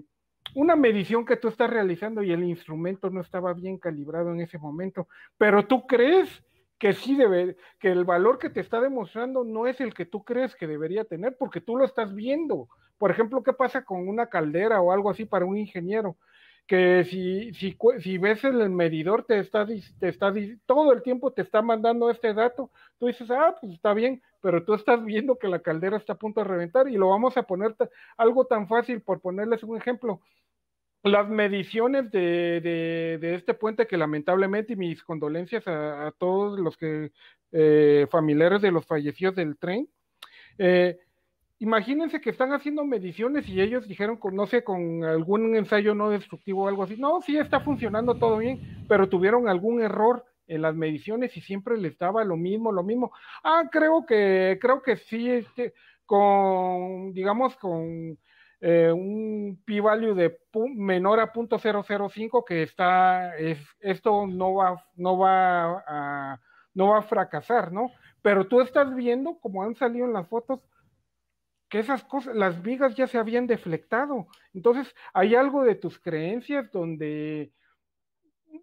una medición que tú estás realizando y el instrumento no estaba bien calibrado en ese momento, pero tú crees que sí debe, que el valor que te está demostrando no es el que tú crees que debería tener, porque tú lo estás viendo. Por ejemplo, ¿qué pasa con una caldera o algo así para un ingeniero? que si, si, si, ves el medidor, te está, está, todo el tiempo te está mandando este dato, tú dices, ah, pues está bien, pero tú estás viendo que la caldera está a punto de reventar y lo vamos a poner algo tan fácil, por ponerles un ejemplo. Las mediciones de, este puente que lamentablemente, y mis condolencias a, todos los que eh, familiares de los fallecidos del tren, eh, imagínense que están haciendo mediciones y ellos dijeron, no sé, con algún ensayo no destructivo o algo así, no, sí está funcionando todo bien, pero tuvieron algún error en las mediciones y siempre le estaba lo mismo, lo mismo. Ah, creo que, creo que sí, este, con, digamos, con eh, un p-value de menor a .005 que está, es, esto no va, no va a, no va a fracasar, ¿no? Pero tú estás viendo, como han salido en las fotos, que esas cosas, las vigas ya se habían deflectado. Entonces, hay algo de tus creencias donde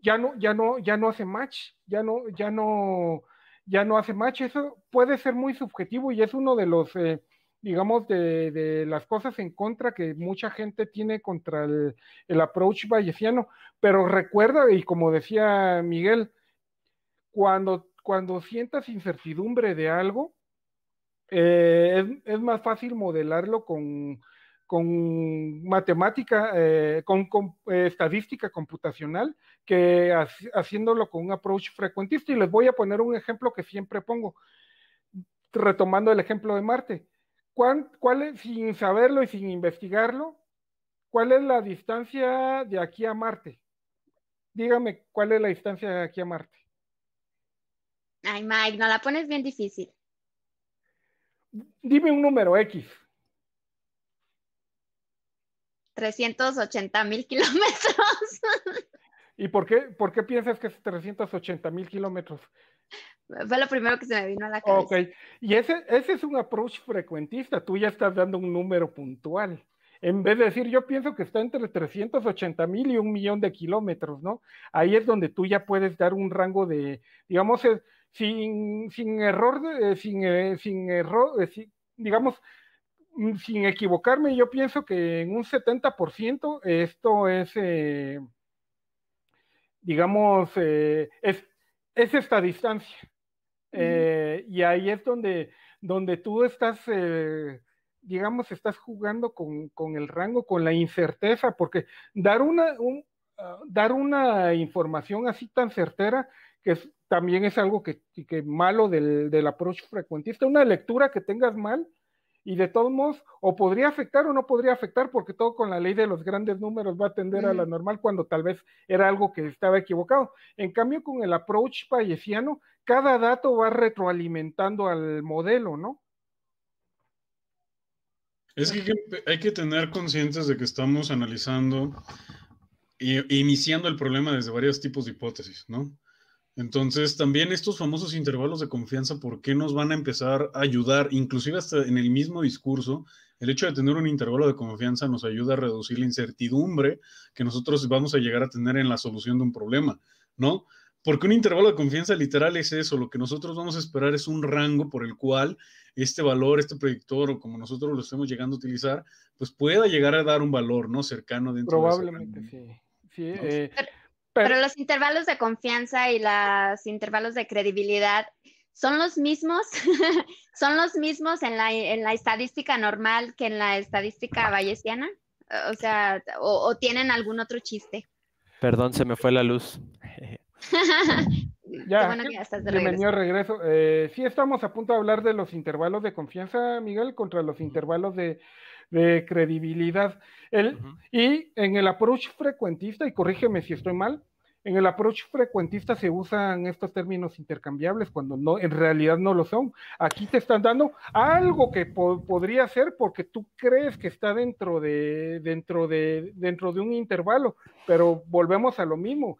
ya no, ya no, ya no hace match, ya no, ya no, ya no hace match. Eso puede ser muy subjetivo y es uno de los, eh, digamos, de, de, las cosas en contra que mucha gente tiene contra el, el approach valleciano Pero recuerda, y como decía Miguel, cuando, cuando sientas incertidumbre de algo, eh, es, es, más fácil modelarlo con con matemática, eh, con, eh, estadística computacional, que haciéndolo con un approach frecuentista. Y les voy a poner un ejemplo que siempre pongo, retomando el ejemplo de Marte. ¿Cuál, cuál es, sin saberlo y sin investigarlo, cuál es la distancia de aquí a Marte? Dígame, ¿cuál es la distancia de aquí a Marte? Ay, Mike, no la pones bien difícil. Dime un número X. 380 mil kilómetros. ¿Y por qué, por qué piensas que es 380 mil kilómetros? Fue lo primero que se me vino a la cabeza. Ok, y ese, ese es un approach frecuentista, tú ya estás dando un número puntual. En vez de decir, yo pienso que está entre 380 mil y un millón de kilómetros, ¿no? Ahí es donde tú ya puedes dar un rango de, digamos, eh, sin, sin error, eh, sin, eh, sin error, digamos, Mm, sin equivocarme, yo pienso que en un 70% esto es, eh, digamos, eh, es, es, esta distancia. Eh, y ahí es donde, donde tú estás, digamos, estás jugando con, con, el rango, con la incerteza, porque dar una, ah, dar una información así tan certera, que también es algo que, que malo del, del approach frecuentista, una lectura que tengas mal, y de todos modos, o podría afectar o no podría afectar, porque todo con la ley de los grandes números va a tender a la normal cuando tal vez era algo que estaba equivocado. En cambio, con el approach bayesiano, cada dato va retroalimentando al modelo, ¿no? Es que hay que tener conscientes de que estamos analizando e iniciando el problema desde varios tipos de hipótesis, ¿no? Entonces, también estos famosos intervalos de confianza, ¿por qué nos van a empezar a ayudar? Inclusive hasta en el mismo discurso, el hecho de tener un intervalo de confianza nos ayuda a reducir la incertidumbre que nosotros vamos a llegar a tener en la solución de un problema, ¿no? Porque un intervalo de confianza literal es eso, lo que nosotros vamos a esperar es un rango por el cual este valor, este predictor o como nosotros lo estemos llegando a utilizar, pues pueda llegar a dar un valor, ¿no? Cercano dentro Probablemente de Probablemente sí. Sí, eh, pero, los intervalos de confianza y los intervalos de credibilidad son los mismos, <laughs> son los mismos en la, en la, estadística normal que en la estadística bayesiana. O sea, o, tienen algún otro chiste. Perdón, se me fue la luz. <laughs> ya, bienvenido regreso. regreso. Eh, sí, estamos a punto de hablar de los intervalos de confianza, Miguel, contra los intervalos de de credibilidad. Y en el approach frecuentista, y corrígeme si estoy mal, en el approach frecuentista se usan estos términos intercambiables cuando no, en realidad no lo son. Aquí te están dando algo que podría ser porque tú crees que está dentro de, dentro de, dentro de un intervalo, pero volvemos a lo mismo.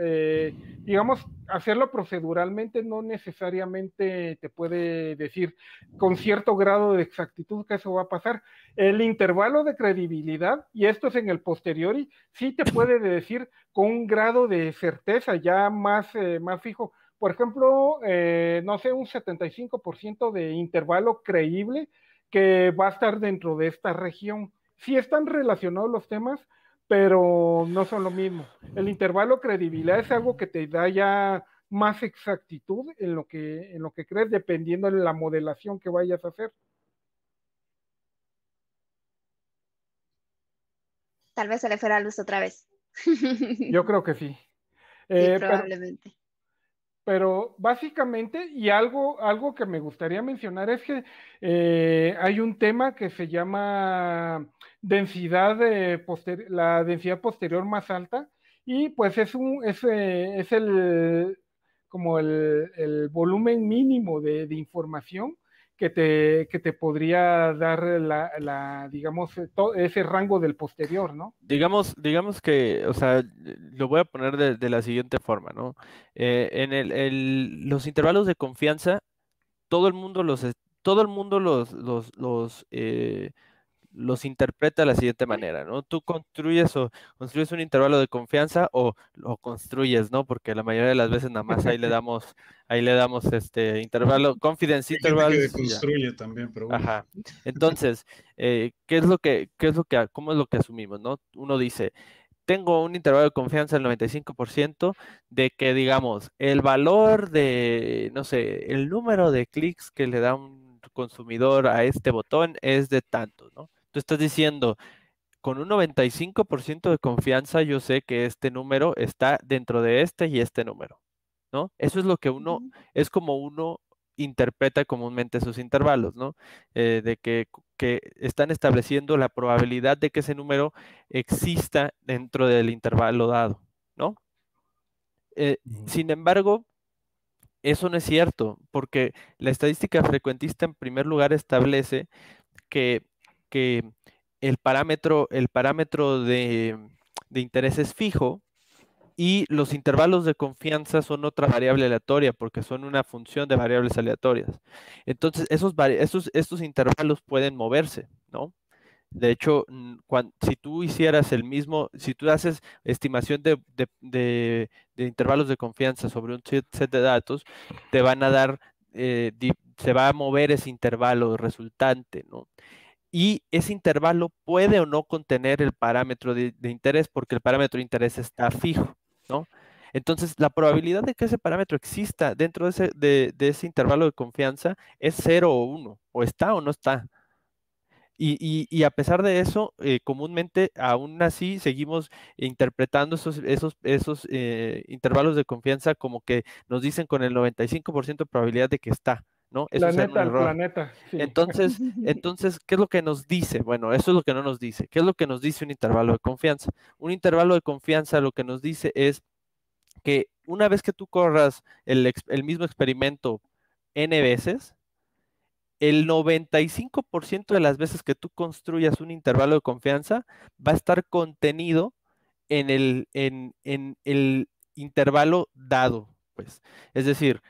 Eh, digamos, hacerlo proceduralmente no necesariamente te puede decir con cierto grado de exactitud que eso va a pasar. El intervalo de credibilidad, y esto es en el posteriori, sí te puede decir con un grado de certeza ya más, eh, más fijo. Por ejemplo, eh, no sé, un 75% de intervalo creíble que va a estar dentro de esta región. Si están relacionados los temas, pero no son lo mismo. El intervalo credibilidad es algo que te da ya más exactitud en lo que, en lo que crees, dependiendo de la modelación que vayas a hacer. Tal vez se le fuera a luz otra vez. Yo creo que sí. <laughs> Eh, probablemente pero básicamente, y algo, algo que me gustaría mencionar es que eh, hay un tema que se llama densidad de la densidad posterior más alta, y pues es un, es, eh, el como el, volumen mínimo de información que te, que te podría dar la, la digamos, eh, ese rango del posterior, ¿no? Digamos, digamos que, o sea, lo voy a poner de, la siguiente forma, ¿no? Eh, en el, el, los intervalos de confianza, todo el mundo los, todo el mundo los, los, los eh, los interpreta de la siguiente manera, ¿no? Tú construyes o construyes un intervalo de confianza o lo construyes, ¿no? Porque la mayoría de las veces nada más ahí le damos, ahí le damos este intervalo, confidence interval. construye también, pero Ajá. <laughs> Entonces, eh, ¿qué es lo que, qué es lo que, cómo es lo que asumimos, no? Uno dice, tengo un intervalo de confianza del 95% de que, digamos, el valor de, no sé, el número de clics que le da un consumidor a este botón es de tanto, ¿no? Tú estás diciendo, con un 95% de confianza yo sé que este número está dentro de este y este número, ¿no? Eso es lo que uno, es como uno interpreta comúnmente esos intervalos, ¿no? Eh, de que, están estableciendo la probabilidad de que ese número exista dentro del intervalo dado, ¿no? Eh, mm. sin embargo, eso no es cierto, porque la estadística frecuentista en primer lugar establece que que el parámetro, el parámetro de, de interés es fijo y los intervalos de confianza son otra variable aleatoria porque son una función de variables aleatorias. Entonces, esos, esos estos intervalos pueden moverse, ¿no? De hecho, si tú hicieras el mismo, si tú haces estimación de, intervalos de confianza sobre un set de datos, te van a dar, eh, se va a mover ese intervalo resultante, ¿no? y ese intervalo puede o no contener el parámetro de, interés porque el parámetro de interés está fijo, ¿no? Entonces, la probabilidad de que ese parámetro exista dentro de ese, de, ese intervalo de confianza es 0 o 1, o está o no está. Y, a pesar de eso, eh, comúnmente aún así seguimos interpretando esos, esos, esos eh, intervalos de confianza como que nos dicen con el 95% de probabilidad de que está ¿no? planeta. Entonces, <laughs> entonces, ¿qué es lo que nos dice? Bueno, eso es lo que no nos dice. ¿Qué es lo que nos dice un intervalo de confianza? Un intervalo de confianza lo que nos dice es que una vez que tú corras el, mismo experimento n veces, el 95% de las veces que tú construyas un intervalo de confianza va a estar contenido en el, en el intervalo dado. Pues. Es decir,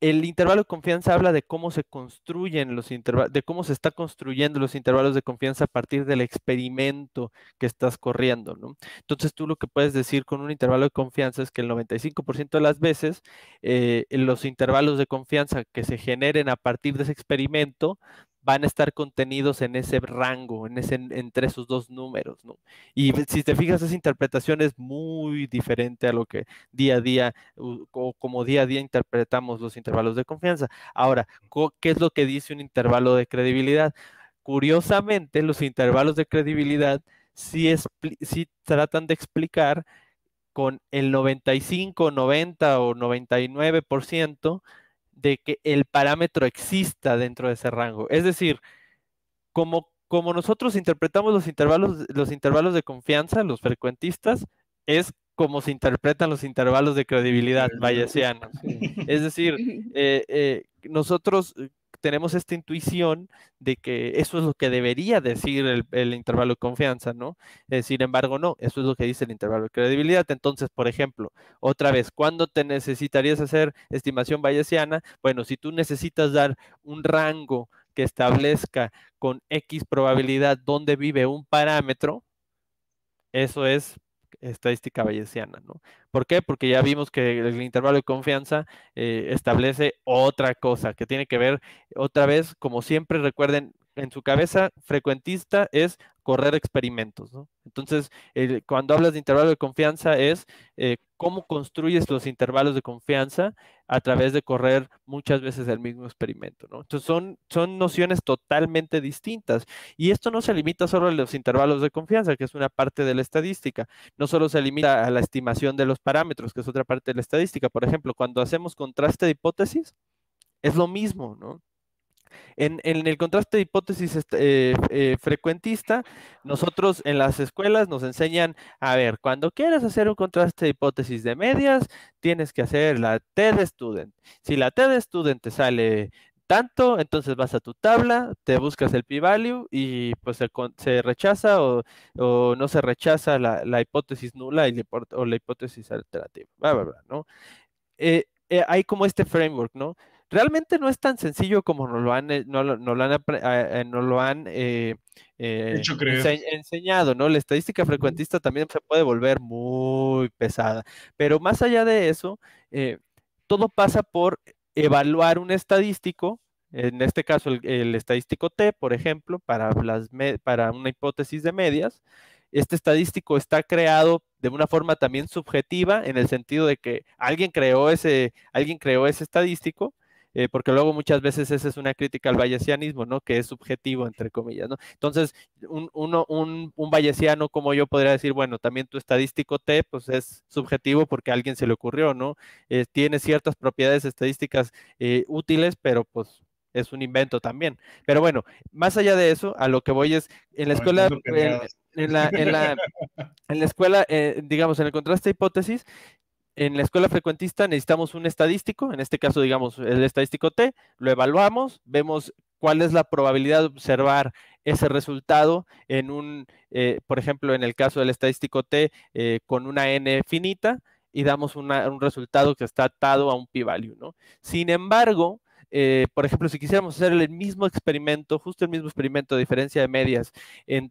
el intervalo de confianza habla de cómo se construyen los intervalos, de cómo se está construyendo los intervalos de confianza a partir del experimento que estás corriendo, ¿no? Entonces tú lo que puedes decir con un intervalo de confianza es que el 95% de las veces eh, los intervalos de confianza que se generen a partir de ese experimento van a estar contenidos en ese rango, en ese, entre esos dos números, ¿no? Y si te fijas, esa interpretación es muy diferente a lo que día a día, o como día a día interpretamos los intervalos de confianza. Ahora, ¿qué es lo que dice un intervalo de credibilidad? Curiosamente, los intervalos de credibilidad sí, sí tratan de explicar con el 95, 90 o 99% de que el parámetro exista dentro de ese rango. Es decir, como, como nosotros interpretamos los intervalos, los intervalos de confianza, los frecuentistas, es como se interpretan los intervalos de credibilidad bayesianos. Es decir, <laughs> eh, eh, nosotros tenemos esta intuición de que eso es lo que debería decir el, intervalo de confianza, ¿no? Eh, sin embargo, no, eso es lo que dice el intervalo de credibilidad. Entonces, por ejemplo, otra vez, ¿cuándo te necesitarías hacer estimación bayesiana? Bueno, si tú necesitas dar un rango que establezca con X probabilidad dónde vive un parámetro, eso es estadística bayesiana, ¿no? ¿Por qué? Porque ya vimos que el intervalo de confianza eh, establece otra cosa que tiene que ver otra vez, como siempre recuerden, en su cabeza frecuentista es correr experimentos. Entonces, cuando hablas de intervalo de confianza es eh, cómo construyes los intervalos de confianza a través de correr muchas veces el mismo experimento. ¿no? Entonces, son, son nociones totalmente distintas. Y esto no se limita solo a los intervalos de confianza, que es una parte de la estadística. No solo se limita a la estimación de los parámetros, que es otra parte de la estadística. Por ejemplo, cuando hacemos contraste de hipótesis, es lo mismo, ¿no? En, el contraste de hipótesis este, eh, eh, frecuentista, nosotros en las escuelas nos enseñan, a ver, cuando quieres hacer un contraste de hipótesis de medias, tienes que hacer la t de Student. Si la de Student te sale tanto, entonces vas a tu tabla, te buscas el p-value y pues se, rechaza o, no se rechaza la, hipótesis nula y la, o la hipótesis alternativa, eh, hay como este framework, ¿no? Realmente no es tan sencillo como nos lo han, eh, no, lo han, eh, eh, no lo han enseñado, ¿no? La estadística frecuentista también se puede volver muy pesada. Pero más allá de eso, todo pasa por evaluar un estadístico, en este caso el, estadístico T, por ejemplo, para, para una hipótesis de medias. Este estadístico está creado de una forma también subjetiva, en el sentido de que alguien creó ese, alguien creó ese estadístico, eh, porque luego muchas veces esa es una crítica al bayesianismo, ¿no? Que es subjetivo, entre comillas, ¿no? Entonces, un, uno, un, un bayesiano como yo podría decir, bueno, también tu estadístico T, pues es subjetivo porque a alguien se le ocurrió, ¿no? Eh, tiene ciertas propiedades estadísticas eh, útiles, pero pues es un invento también. Pero bueno, más allá de eso, a lo que voy es, en la escuela, en, la, <laughs> escuela, digamos, en el contraste de hipótesis, en la escuela frecuentista necesitamos un estadístico, en este caso digamos el estadístico T, lo evaluamos, vemos cuál es la probabilidad de observar ese resultado en un, eh, por ejemplo, en el caso del estadístico T, eh, con una N finita y damos un resultado que está atado a un p-value, ¿no? Sin embargo, eh, por ejemplo, si quisiéramos hacer el mismo experimento, justo el mismo experimento de diferencia de medias en,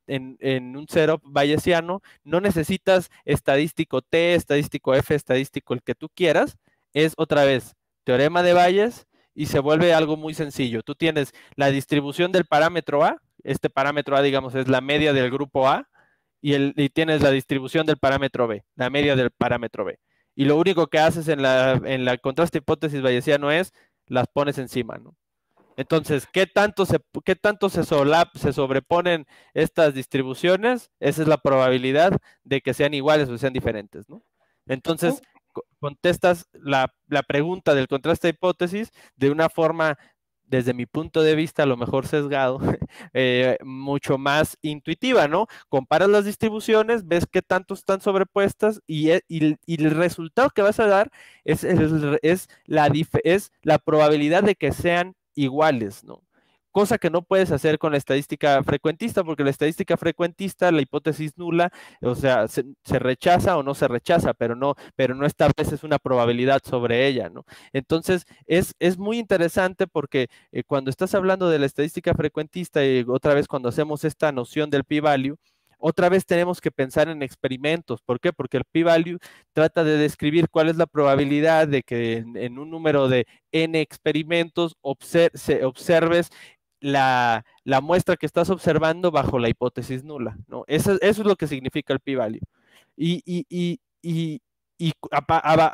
un setup bayesiano, no necesitas estadístico T, estadístico F, estadístico el que tú quieras, es otra vez teorema de Bayes y se vuelve algo muy sencillo. Tú tienes la distribución del parámetro A, este parámetro A, digamos, es la media del grupo A, y, tienes la distribución del parámetro B, la media del parámetro B. Y lo único que haces en la, en la contraste hipótesis bayesiano es las pones encima, ¿no? Entonces, ¿qué tanto se, qué tanto se, se sobreponen estas distribuciones? Esa es la probabilidad de que sean iguales o sean diferentes, ¿no? Entonces, contestas la, la pregunta del contraste de hipótesis de una forma desde mi punto de vista, a lo mejor sesgado, <laughs> eh, mucho más intuitiva, ¿no? Comparas las distribuciones, ves qué tanto están sobrepuestas y, e, el resultado que vas a dar es la probabilidad de que sean iguales, ¿no? cosa que no puedes hacer con la estadística frecuentista, porque la estadística frecuentista, la hipótesis nula, o sea, se, rechaza o no se rechaza, pero no, pero no estableces una probabilidad sobre ella, ¿no? Entonces, es, es muy interesante porque eh, cuando estás hablando de la estadística frecuentista y eh, otra vez cuando hacemos esta noción del p-value, otra vez tenemos que pensar en experimentos. ¿Por qué? Porque el p-value trata de describir cuál es la probabilidad de que en, un número de n experimentos se observes la, la, muestra que estás observando bajo la hipótesis nula, ¿no? Eso, es lo que significa el p-value. y, y a,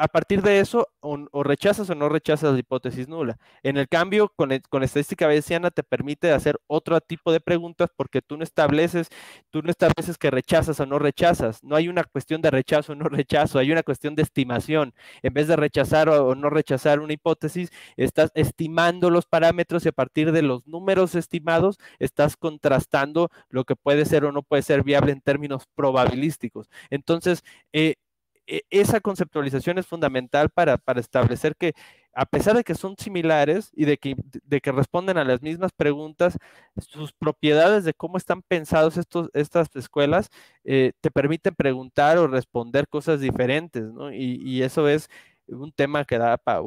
partir de eso, o, rechazas o no rechazas la hipótesis nula. En el cambio, e, con, estadística bayesiana te permite hacer otro tipo de preguntas porque tú no estableces, tú no estableces que rechazas o no rechazas. No hay una cuestión de rechazo o no <laughs> rechazo, hay una cuestión de estimación. En vez de rechazar o, no rechazar una hipótesis, estás estimando los parámetros y a partir de los números estimados estás contrastando lo que puede ser o no puede ser viable en términos probabilísticos. Entonces, eh, e, esa conceptualización es fundamental para, establecer que, a pesar de que son similares y de que, de que responden a las mismas preguntas, sus propiedades de cómo están pensados estos, estas escuelas eh, te permiten preguntar o responder cosas diferentes, ¿no? Y, eso es un tema que da para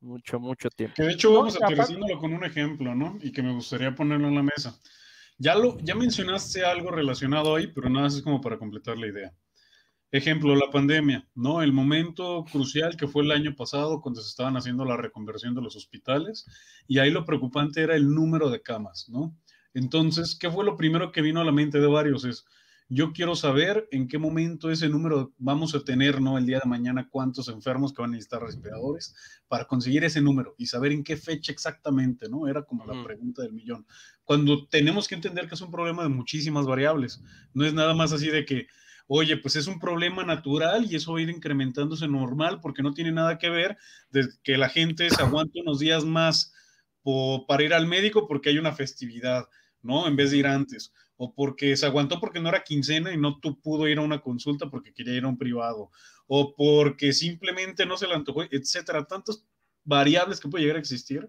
mucho, mucho tiempo. de hecho vamos a aterrizándolo con un ejemplo, ¿no? Y que me gustaría ponerlo en la mesa. Ya, lo, ya mencionaste algo relacionado hoy pero nada, es como para completar la idea. Ejemplo, la pandemia, ¿no? El momento crucial que fue el año pasado cuando se estaban haciendo la reconversión de los hospitales y ahí lo preocupante era el número de camas, ¿no? Entonces, ¿qué fue lo primero que vino a la mente de varios? Es, yo quiero saber en qué momento ese número vamos a tener, ¿no? El día de mañana, cuántos enfermos que van a necesitar respiradores para conseguir ese número y saber en qué fecha exactamente, ¿no? Era como la pregunta del millón. Cuando tenemos que entender que es un problema de muchísimas variables, no es nada más así de que oye, pues es un problema natural y eso va a ir incrementándose normal porque no tiene nada que ver de que la gente se aguante unos días más para ir al médico porque hay una festividad, ¿no? En vez de ir antes. O porque se aguantó porque no era quincena y no tú pudo ir a una consulta porque quería ir a un privado. O porque simplemente no se le antojó, etcétera. Tantas variables que puede llegar a existir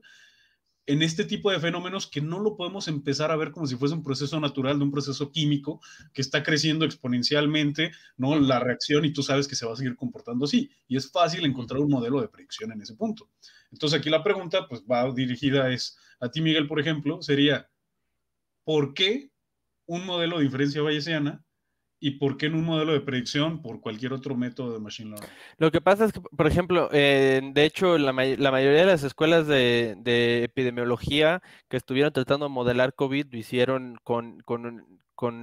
en este tipo de fenómenos que no lo podemos empezar a ver como si fuese un proceso natural de un proceso químico que está creciendo exponencialmente, ¿no? La reacción y tú sabes que se va a seguir comportando así. Y es fácil encontrar un modelo de predicción en ese punto. Entonces aquí la pregunta, pues va dirigida es a ti, Miguel, por ejemplo, sería, ¿por qué un modelo de inferencia bayesiana ¿Y por qué en un modelo de predicción por cualquier otro método de Machine Learning? Lo que pasa es que, por ejemplo, eh, de hecho, la, mayoría de las escuelas de, epidemiología que estuvieron tratando de modelar COVID lo hicieron con,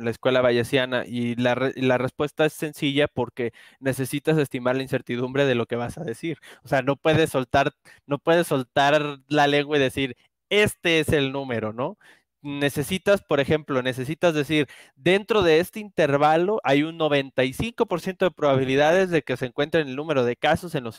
la escuela bayesiana y la, la, respuesta es sencilla porque necesitas estimar la incertidumbre de lo que vas a decir. O sea, no puedes soltar, no puedes soltar la lengua y decir, este es el número, ¿no? necesitas, por ejemplo, necesitas decir, dentro de este intervalo hay un 95% de probabilidades de que se encuentren el número de casos en los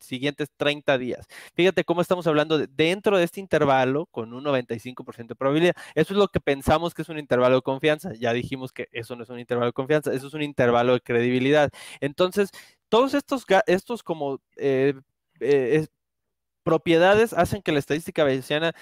siguientes 30 días. Fíjate cómo estamos hablando de dentro de este intervalo con un 95% de probabilidad. Eso es lo que pensamos que es un intervalo de confianza. Ya dijimos que eso no es un intervalo de confianza, eso es un intervalo de credibilidad. Entonces, todos estos, estos como... Eh, eh, propiedades hacen que la estadística bayesiana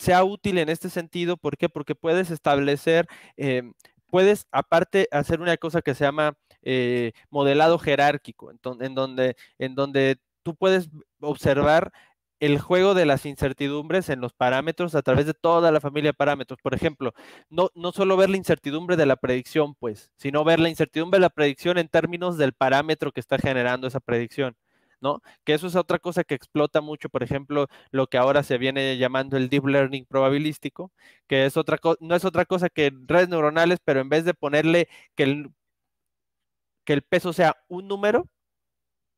sea útil en este sentido. ¿Por qué? Porque puedes establecer, em, puedes aparte hacer una cosa que se llama eh, modelado jerárquico, en donde, en donde tú puedes observar el juego de las incertidumbres en los parámetros a través de toda la familia de parámetros. Por ejemplo, no, no solo ver la incertidumbre de la predicción, pues, sino ver la incertidumbre de la predicción en términos del parámetro que está generando esa predicción. ¿no? Que eso es otra cosa que explota mucho, por ejemplo, lo que ahora se viene llamando el deep learning probabilístico, que es otra no es otra cosa que redes neuronales, pero en vez de ponerle que el, que el peso sea un número,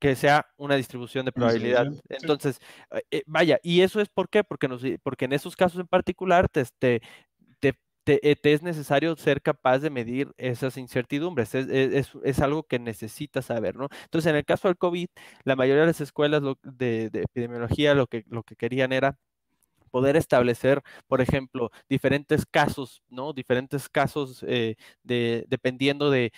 que sea una distribución de probabilidad. Entonces, eh, eh, vaya, y eso es por qué, porque, nos, porque en esos casos en particular te, este, te, eh, te, es necesario ser capaz de medir esas incertidumbres, e, es, algo que necesitas saber, ¿no? Entonces, en el caso del COVID, la mayoría de las escuelas de, epidemiología lo que, lo que querían era poder establecer, por ejemplo, diferentes casos, ¿no? Diferentes casos eh, de, dependiendo de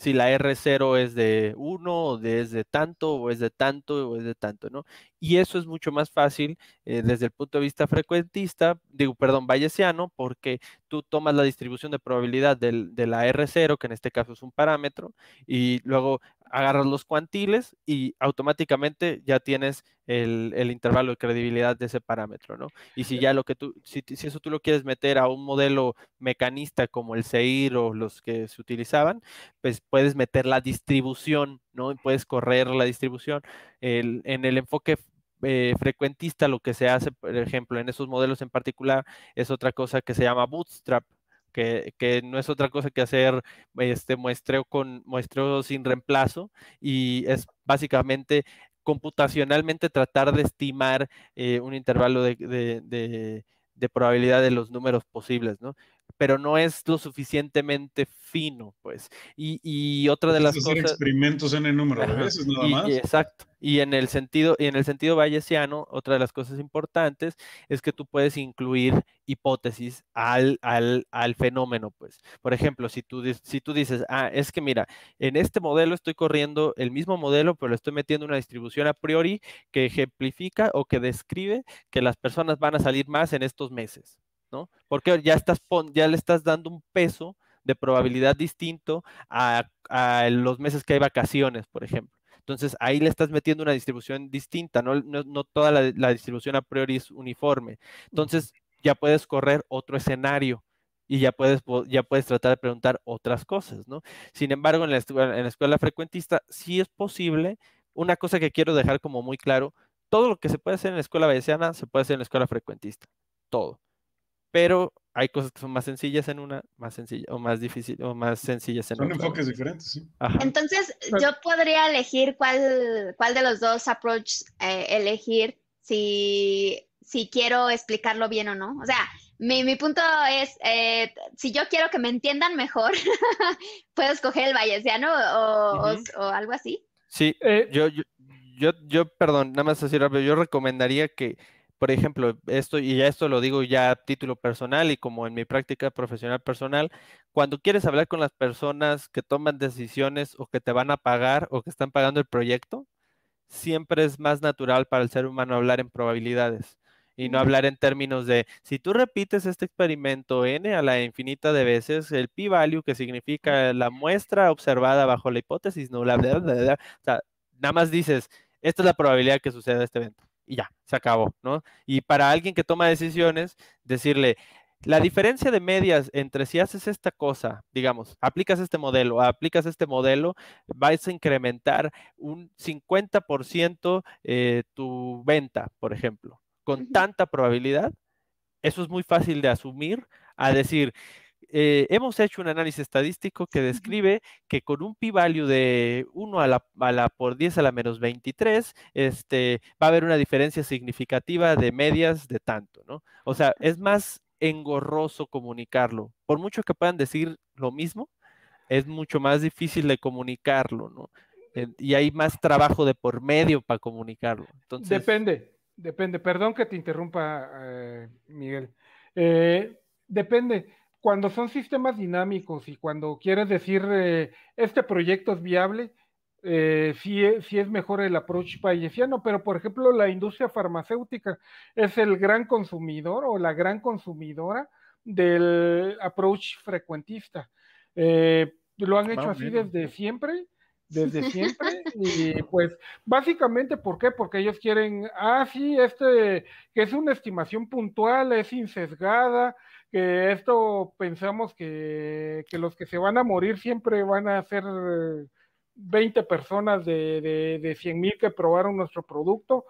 si la R0 es de 1 o es de tanto o es de tanto o es de tanto, ¿no? Y eso es mucho más fácil eh, desde el punto de vista frecuentista, digo, perdón, bayesiano, porque tú tomas la distribución de probabilidad del, de la R0, que en este caso es un parámetro, y luego agarras los cuantiles y automáticamente ya tienes el, intervalo de credibilidad de ese parámetro, ¿no? Y si ya lo que tú, si, eso tú lo quieres meter a un modelo mecanista como el CEIR o los que se utilizaban, pues puedes meter la distribución, ¿no? puedes correr la distribución. en el enfoque eh, frecuentista lo que se hace, por ejemplo, en esos modelos en particular, es otra cosa que se llama bootstrap, que, no es otra cosa que hacer este muestreo con muestreo sin reemplazo y es básicamente computacionalmente tratar de estimar eh, un intervalo de, de, de, de, probabilidad de los números posibles, ¿no? pero no es lo suficientemente fino, pues. Y, otra de las hacer cosas... experimentos en el número de veces, nada más. exacto. Y en el sentido, y en el sentido bayesiano, otra de las cosas importantes es que tú puedes incluir hipótesis al, al, al fenómeno, pues. Por ejemplo, si tú, si tú dices, ah, es que mira, en este modelo estoy corriendo el mismo modelo, pero le estoy metiendo una distribución a priori que ejemplifica o que describe que las personas van a salir más en estos meses ¿no? Porque ya, le estás dando un peso de probabilidad distinto a, los meses que hay vacaciones, por ejemplo. Entonces ahí le estás metiendo una distribución distinta, no, toda la, distribución a priori es uniforme. Entonces ya puedes correr otro escenario y ya puedes, ya puedes tratar de preguntar otras cosas, ¿no? Sin embargo, en la, en escuela frecuentista sí es posible, una cosa que quiero dejar como muy claro, todo lo que se puede hacer en la escuela bayesiana se puede hacer en la escuela frecuentista, todo pero hay cosas que son más sencillas en una, más sencilla o más difícil o más sencillas en otra. Son enfoques diferentes, sí. Entonces, yo podría elegir cuál, cuál de los dos approaches eh, elegir si, si quiero explicarlo bien o no. O sea, mi, mi punto es, eh, si yo quiero que me entiendan mejor, <laughs> puedo escoger el vallesiano o, algo así. Sí, eh, yo, yo, yo, perdón, nada más así rápido, yo recomendaría que por ejemplo, esto, y ya esto lo digo ya a título personal y como en mi práctica profesional personal, cuando quieres hablar con las personas que toman decisiones o que te van a pagar o que están pagando el proyecto, siempre es más natural para el ser humano hablar en probabilidades y no hablar en términos de si tú repites este experimento n a la infinita de veces, el p-value que significa la muestra observada bajo la hipótesis no la, o sea, nada más dices, esta es la probabilidad que suceda este evento y ya, se acabó, ¿no? Y para alguien que toma decisiones, decirle, la diferencia de medias entre si haces esta cosa, digamos, aplicas este modelo, aplicas este modelo, vais a incrementar un 50% eh, tu venta, por ejemplo, con tanta probabilidad, eso es muy fácil de asumir a decir, eh, hemos hecho un análisis estadístico que describe que con un p-value de 1 a la, a por 10 a la menos 23, este, va a haber una diferencia significativa de medias de tanto, ¿no? O sea, es más engorroso comunicarlo. Por mucho que puedan decir lo mismo, es mucho más difícil de comunicarlo, ¿no? y hay más trabajo de por medio para comunicarlo. Depende, depende. Perdón que te interrumpa, eh, Miguel. Eh, depende cuando son sistemas dinámicos y cuando quieres decir eh, este proyecto es viable, eh, sí, es mejor el approach bayesiano, pero por ejemplo la industria farmacéutica es el gran consumidor o la gran consumidora del approach frecuentista. Eh, lo han hecho así desde siempre, desde <laughs> siempre, y pues básicamente, ¿por qué? Porque ellos quieren, ah, sí, este, que es una estimación puntual, es insesgada, que esto pensamos que, que, los que se van a morir siempre van a ser 20 eh, personas de, de, de 100 mil que probaron nuestro producto.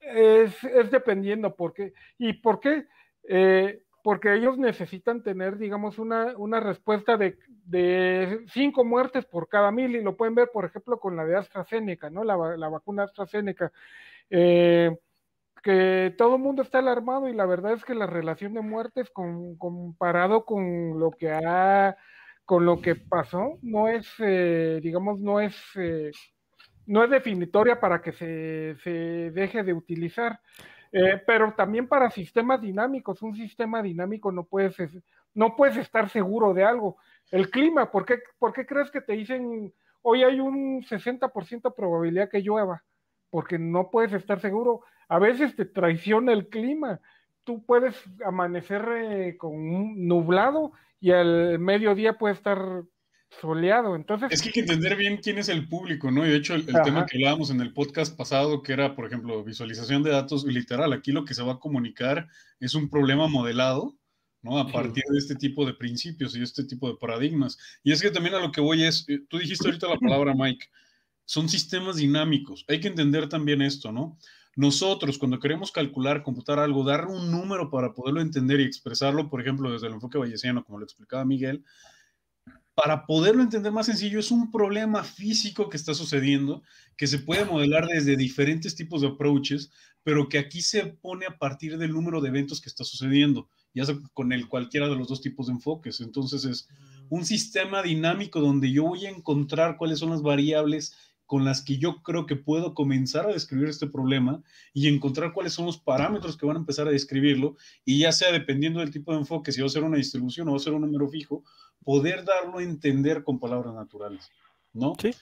Es, es dependiendo por qué. ¿Y por qué? Eh, porque ellos necesitan tener, digamos, una, una respuesta de, de, cinco muertes por cada mil, y lo pueden ver, por ejemplo, con la de AstraZeneca, ¿no? La, la vacuna AstraZeneca. Eh, que todo el mundo está alarmado y la verdad es que la relación de muertes con, comparado con lo que ha con lo que pasó no es eh, digamos no es eh, no es definitoria para que se, se deje de utilizar eh, pero también para sistemas dinámicos un sistema dinámico no puedes no puedes estar seguro de algo el clima ¿por qué, por qué crees que te dicen hoy hay un 60% probabilidad que llueva porque no puedes estar seguro a veces te traiciona el clima. Tú puedes amanecer eh, con un nublado y al mediodía puede estar soleado. Entonces, es que hay que entender bien quién es el público, ¿no? Y de hecho, el, el tema que hablábamos en el podcast pasado, que era, por ejemplo, visualización de datos literal, aquí lo que se va a comunicar es un problema modelado, ¿no? A partir de este tipo de principios y este tipo de paradigmas. Y es que también a lo que voy es, eh, tú dijiste ahorita la <clears throat> palabra, Mike, son sistemas dinámicos. Hay que entender también esto, ¿no? nosotros cuando queremos calcular, computar algo, dar un número para poderlo entender y expresarlo, por ejemplo, desde el enfoque bayesiano, como lo explicaba Miguel, para poderlo entender más sencillo, es un problema físico que está sucediendo, que se puede modelar desde diferentes tipos de approaches, pero que aquí se pone a partir del número de eventos que está sucediendo, ya sea con el cualquiera de los dos tipos de enfoques. Entonces es un mm. sistema dinámico donde yo voy a encontrar cuáles son las variables con las que yo creo que puedo comenzar a describir este problema y encontrar cuáles son los parámetros que van a empezar a describirlo y ya sea dependiendo del tipo de enfoque, si va a ser una distribución o va a ser un número fijo, poder darlo a entender con palabras naturales, ¿no? Sí.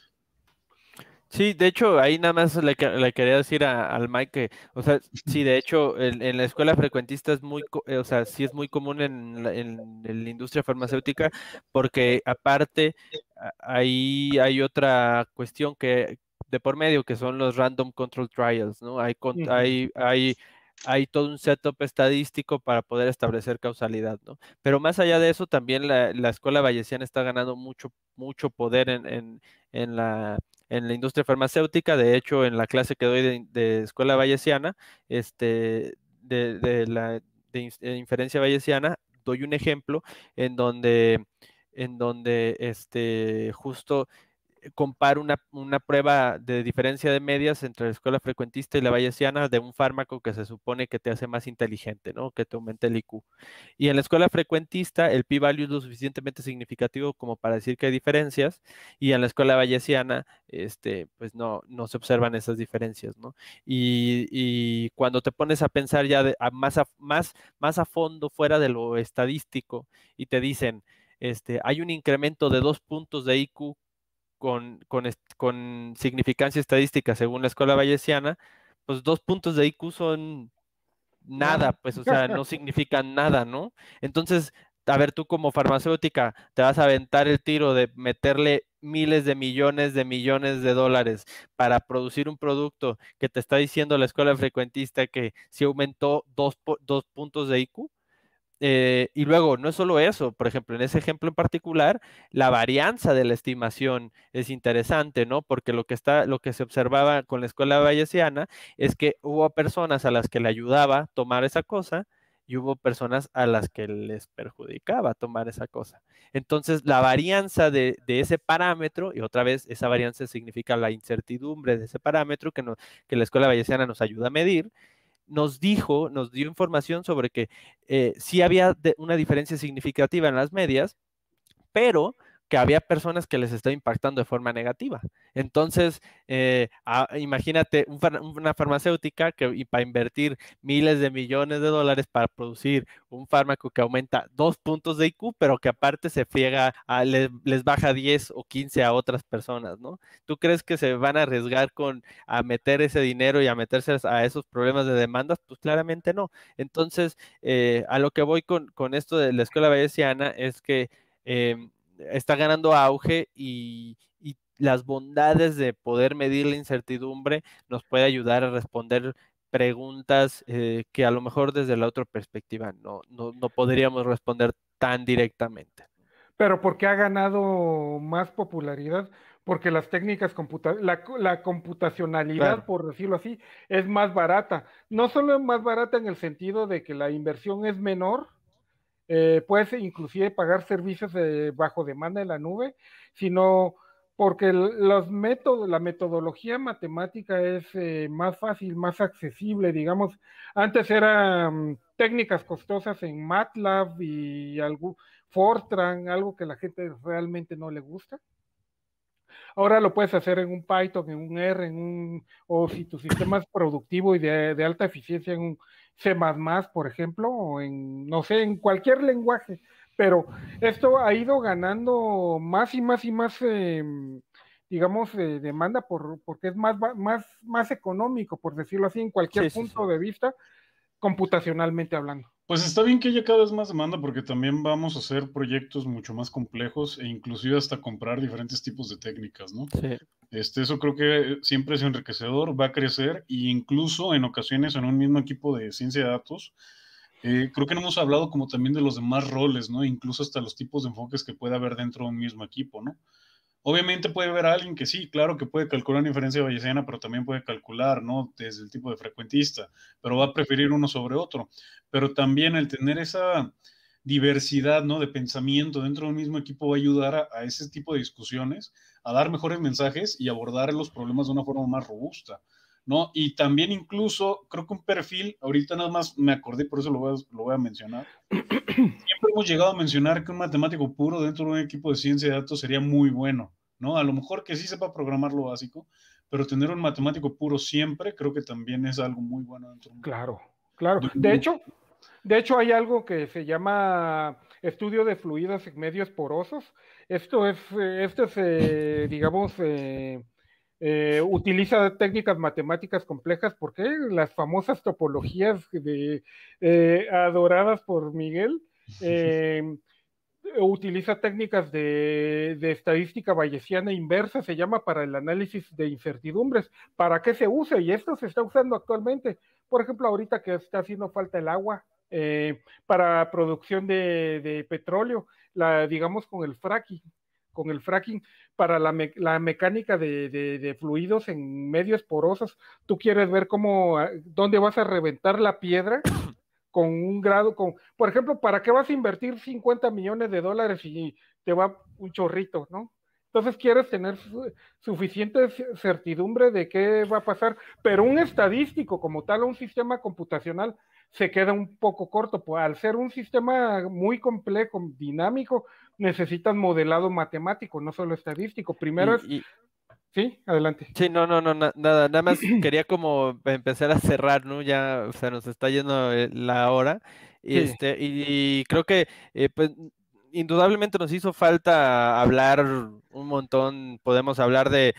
Sí, de hecho, ahí nada más le, le quería decir a, al Mike que, o sea, sí, de hecho, en, la escuela frecuentista es muy, eh, o sea, sí es muy común en, en, la industria farmacéutica, porque aparte ahí hay otra cuestión que de por medio, que son los random control trials, ¿no? Hay, con, hay, hay, hay todo un setup estadístico para poder establecer causalidad, ¿no? Pero más allá de eso, también la, escuela valleciana está ganando mucho, mucho poder en, en, en la en la industria farmacéutica. De hecho, en la clase que doy de, Escuela Bayesiana, este, de, la inferencia bayesiana, doy un ejemplo en donde, en donde este, justo comparo una, prueba de diferencia de medias entre la escuela frecuentista y la bayesiana de un fármaco que se supone que te hace más inteligente, ¿no? Que te aumenta el IQ. Y en la escuela frecuentista el p-value es lo suficientemente significativo como para decir que hay diferencias y en la escuela bayesiana este, pues no, no se observan esas diferencias, ¿no? Y, cuando te pones a pensar ya más, a, más, más a fondo fuera de lo estadístico y te dicen... Este, hay un incremento de dos puntos de IQ con, con, significancia estadística según la escuela bayesiana, pues dos puntos de IQ son nada, pues, o sea, no significan nada, ¿no? Entonces, a ver, tú como farmacéutica te vas a aventar el tiro de meterle miles de millones de millones de dólares para producir un producto que te está diciendo la escuela frecuentista que si aumentó dos, dos puntos de IQ, eh, y luego, no es solo eso, por ejemplo, en ese ejemplo en particular, la varianza de la estimación es interesante, ¿no? Porque lo que, está, lo que se observaba con la escuela bayesiana es que hubo personas a las que le ayudaba tomar esa cosa y hubo personas a las que les perjudicaba tomar esa cosa. Entonces, la varianza de, ese parámetro, y otra vez, esa varianza significa la incertidumbre de ese parámetro que, que la escuela bayesiana nos ayuda a medir, nos dijo, nos dio información sobre que eh, sí había una diferencia significativa en las medias, pero que había personas que les está impactando de forma negativa. Entonces, eh, ah, imagínate una farmacéutica que y para invertir miles de millones de dólares para producir un fármaco que aumenta dos puntos de IQ, pero que aparte se friega, les, baja 10 o 15 a otras personas, ¿no? ¿Tú crees que se van a arriesgar con a meter ese dinero y a meterse a esos problemas de demandas? Pues claramente no. Entonces, eh, a lo que voy con, esto de la escuela bayesiana es que em, está ganando auge y, las bondades de poder medir la incertidumbre nos puede ayudar a responder preguntas eh, que a lo mejor desde la otra perspectiva no, no, podríamos responder tan directamente. Pero ¿por qué ha ganado más popularidad? Porque las técnicas, computa la, computacionalidad, por decirlo así, es más barata. No solo es más barata en el sentido de que la inversión es menor, eh, puedes inclusive pagar servicios de bajo demanda en la nube, sino porque los métodos, la metodología matemática es eh, más fácil, más accesible, digamos. Antes eran mm, técnicas costosas en MATLAB y algo, Fortran, algo que la gente realmente no le gusta. Ahora lo puedes hacer en un Python, en un R, en un, o si tu sistema es productivo y de alta eficiencia en un, C++, por ejemplo, o en, no sé, en cualquier lenguaje. Pero esto ha ido ganando más y más y más, em, digamos, eh, demanda por, porque es más, más, más económico, por decirlo así, en cualquier punto de vista, computacionalmente hablando. Pues está bien que haya cada vez más demanda porque también vamos a hacer proyectos mucho más complejos e inclusive hasta comprar diferentes tipos de técnicas, ¿no? Sí. Este, eso creo que siempre es enriquecedor, va a crecer e incluso en ocasiones en un mismo equipo de ciencia de datos, eh, creo que no hemos hablado como también de los demás roles, ¿no? Incluso hasta los tipos de enfoques que puede haber dentro de un mismo equipo, ¿no? Obviamente puede haber alguien que sí, claro que puede calcular una inferencia bayesiana, pero también puede calcular, ¿no? Desde el tipo de frecuentista, pero va a preferir uno sobre otro. Pero también el tener esa diversidad, ¿no? De pensamiento dentro del mismo equipo va a ayudar a ese tipo de discusiones, a dar mejores mensajes y abordar los problemas de una forma más robusta. ¿no? Y también incluso, creo que un perfil, ahorita nada más me acordé, por eso lo voy a, lo voy a mencionar. <clears throat> Siempre hemos llegado a mencionar que un matemático puro dentro de un equipo de ciencia de datos sería muy bueno, ¿no? A lo mejor que sí sepa programar lo básico, pero tener un matemático puro siempre creo que también es algo muy bueno dentro Claro, claro. De, hecho, de hecho, hay algo que se llama estudio de fluidos en medios porosos. Esto es, eh, este se digamos, eh, eh, utiliza técnicas matemáticas complejas, porque las famosas topologías de, eh, adoradas por Miguel, em, utiliza técnicas de, estadística bayesiana inversa, se llama para el análisis de incertidumbres. ¿Para qué se usa? Y esto se está usando actualmente. Por ejemplo, ahorita que está haciendo falta el agua eh, para producción de, petróleo, la, digamos con el fracking con el fracking para la, mecánica de, fluidos en medios porosos. Tú quieres ver cómo, ah, dónde vas a reventar la piedra <clears throat> con un grado, con, por ejemplo, ¿para qué vas a invertir 50 millones de dólares y te va un chorrito, no? Entonces quieres tener suficiente certidumbre de qué va a pasar, pero un estadístico como tal, un sistema computacional, se queda un poco corto. al ser un sistema muy complejo, dinámico, necesitas modelado matemático, no solo estadístico. Primero es... Sí, adelante. Sí, no, no, no, nada, nada más <clears throat> quería como empezar a cerrar, ¿no? Ya, o sea, nos está yendo eh, la hora. Este, y, creo que eh, pues, indudablemente nos hizo falta hablar un montón, podemos hablar de,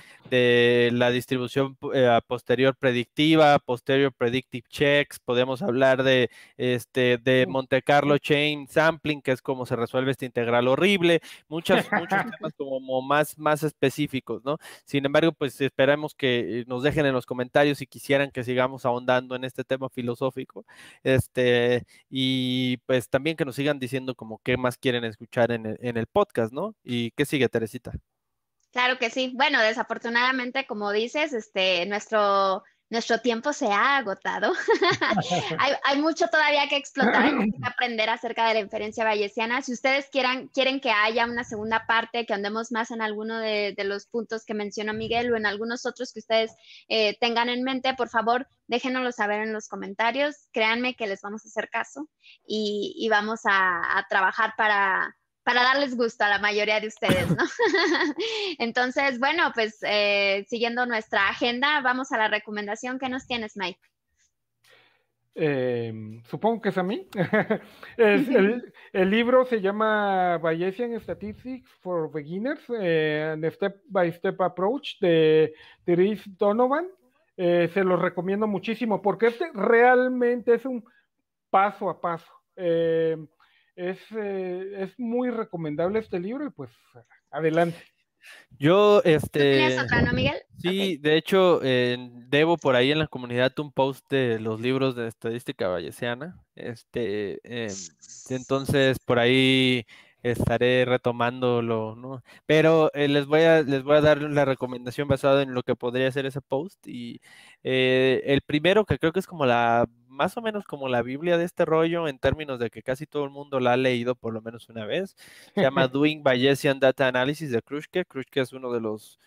la distribución eh, posterior predictiva, posterior predictive checks, podemos hablar de, este, de Monte Carlo Chain Sampling, que es como se resuelve este integral horrible, muchas, muchos <laughs> temas como más, más específicos, ¿no? Sin embargo, pues esperamos que eh, nos dejen en los comentarios si quisieran que sigamos ahondando en este tema filosófico, este, y pues también que nos sigan diciendo como qué más quieren escuchar en el, en el podcast, ¿no? ¿Y qué sigue, Teresita? Claro que sí. Bueno, desafortunadamente, como dices, este, nuestro nuestro tiempo se ha agotado. <laughs> hay, mucho todavía que explotar, y <clears throat> aprender acerca de la inferencia bayesiana. Si ustedes quieran, quieren que haya una segunda parte, que andemos más en alguno de, los puntos que mencionó Miguel o en algunos otros que ustedes eh, tengan en mente, por favor, déjenoslo saber en los comentarios. Créanme que les vamos a hacer caso y, vamos a trabajar para para darles gusto a la mayoría de ustedes, ¿no? <laughs> Entonces, bueno, pues eh, siguiendo nuestra agenda, vamos a la recomendación que nos tienes, Mike. Eh, supongo que es a mí. <laughs> el, libro se llama Bayesian Statistics for Beginners, eh, Step by Step Approach de Therese Donovan. Eh, se los recomiendo muchísimo porque este realmente es un paso a paso. Eh, es, muy recomendable este libro y pues adelante. Yo, este. Miguel? Sí, de hecho, debo por ahí en la comunidad un post de los libros de estadística vallesiana. Este, em, entonces por ahí estaré retomándolo, ¿no? Pero eh, les voy a les voy a dar la recomendación basada en lo que podría ser ese post y eh, el primero que creo que es como la más o menos como la Biblia de este rollo, en términos de que casi todo el mundo la ha leído por lo menos una vez. Se llama <laughs> Doing Bayesian Data Analysis de Kruschke. Kruschke es uno de los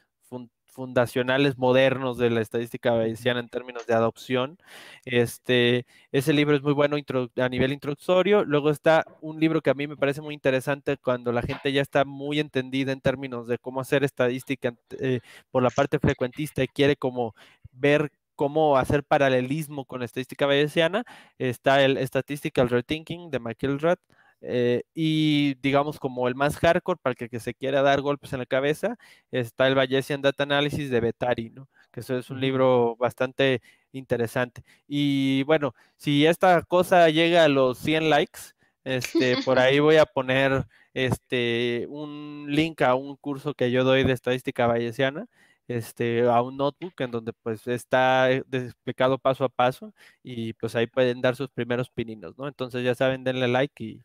fundacionales modernos de la estadística bayesiana en términos de adopción. Este, ese libro es muy bueno a nivel introductorio. Luego está un libro que a mí me parece muy interesante cuando la gente ya está muy entendida en términos de cómo hacer estadística eh, por la parte frecuentista y quiere como ver cómo hacer paralelismo con estadística bayesiana, está el Statistical Rethinking de Michael Rath, eh, y digamos como el más hardcore para el que, se quiera dar golpes en la cabeza, está el Bayesian Data Analysis de Betari, ¿no? que eso es un libro bastante interesante. Y bueno, si esta cosa llega a los 100 likes, este, por ahí voy a poner este, un link a un curso que yo doy de estadística bayesiana este, a un notebook en donde pues está explicado eh, paso a paso y pues ahí pueden dar sus primeros pininos, ¿no? Entonces ya saben, denle like y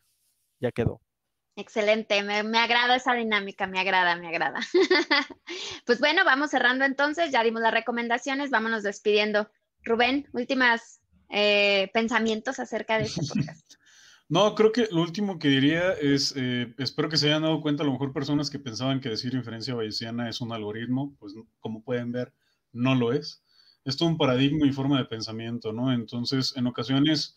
ya quedó. Excelente, me, agrada esa dinámica, me agrada, me agrada. <laughs> pues bueno, vamos cerrando entonces, ya dimos las recomendaciones, vámonos despidiendo. Rubén, últimas eh, pensamientos acerca de este <laughs> podcast. No, creo que lo último que diría es, eh, espero que se hayan dado cuenta, a lo mejor personas que pensaban que decir inferencia bayesiana es un algoritmo, pues como pueden ver, no lo es. Es todo un paradigma y forma de pensamiento, ¿no? Entonces, en ocasiones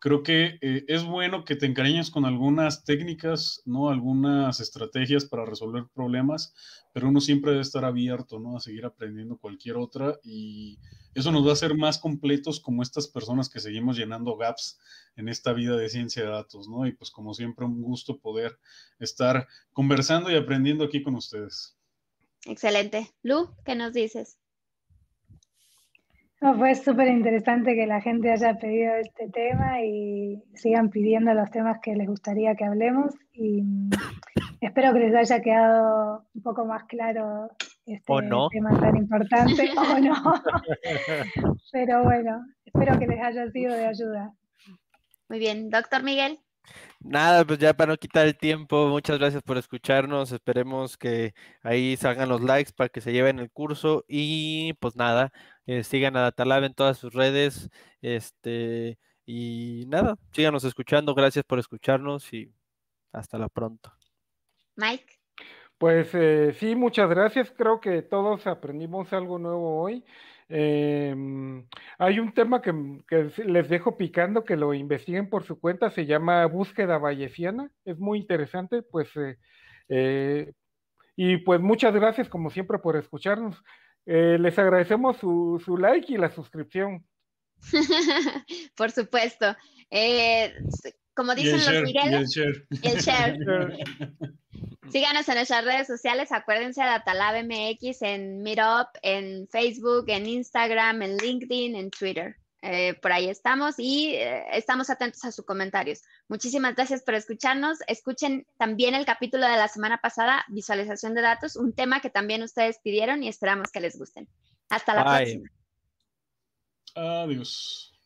creo que eh, es bueno que te encariñes con algunas técnicas, ¿no? Algunas estrategias para resolver problemas, pero uno siempre debe estar abierto, ¿no? A seguir aprendiendo cualquier otra y eso nos va a hacer más completos como estas personas que seguimos llenando gaps en esta vida de ciencia de datos, ¿no? Y pues como siempre un gusto poder estar conversando y aprendiendo aquí con ustedes. Excelente. Lu, ¿qué nos dices? No, fue súper interesante que la gente haya pedido este tema y sigan pidiendo los temas que les gustaría que hablemos y mm, espero que les haya quedado un poco más claro este tema tan importante <laughs> o no. Pero bueno, espero que les haya sido de ayuda. Muy bien, doctor Miguel. Nada, pues ya para no quitar el tiempo, muchas gracias por escucharnos. Esperemos que ahí salgan los likes para que se lleven el curso y pues nada, eh, sigan a Datalab en todas sus redes, este, y nada, síganos escuchando, gracias por escucharnos y hasta la pronto. Mike. Pues eh, sí, muchas gracias. Creo que todos aprendimos algo nuevo hoy. Em, hay un tema que, mm, les dejo picando, que lo investiguen por su cuenta, se llama Búsqueda Valleciana. Es muy interesante, pues... Eh, y pues muchas gracias, como siempre, por escucharnos. Eh, les agradecemos su, su, like y la suscripción. <laughs> Por supuesto. Eh, como dicen los Miguel. el <laughs> Síganos en nuestras redes sociales, acuérdense de Atalab MX en Meetup, en Facebook, en Instagram, en LinkedIn, en Twitter. Eh, por ahí estamos y eh, estamos atentos a sus comentarios. Muchísimas gracias por escucharnos. Escuchen también el capítulo de la semana pasada, visualización de datos, un tema que también ustedes pidieron y esperamos que les gusten. Hasta la próxima. Adiós.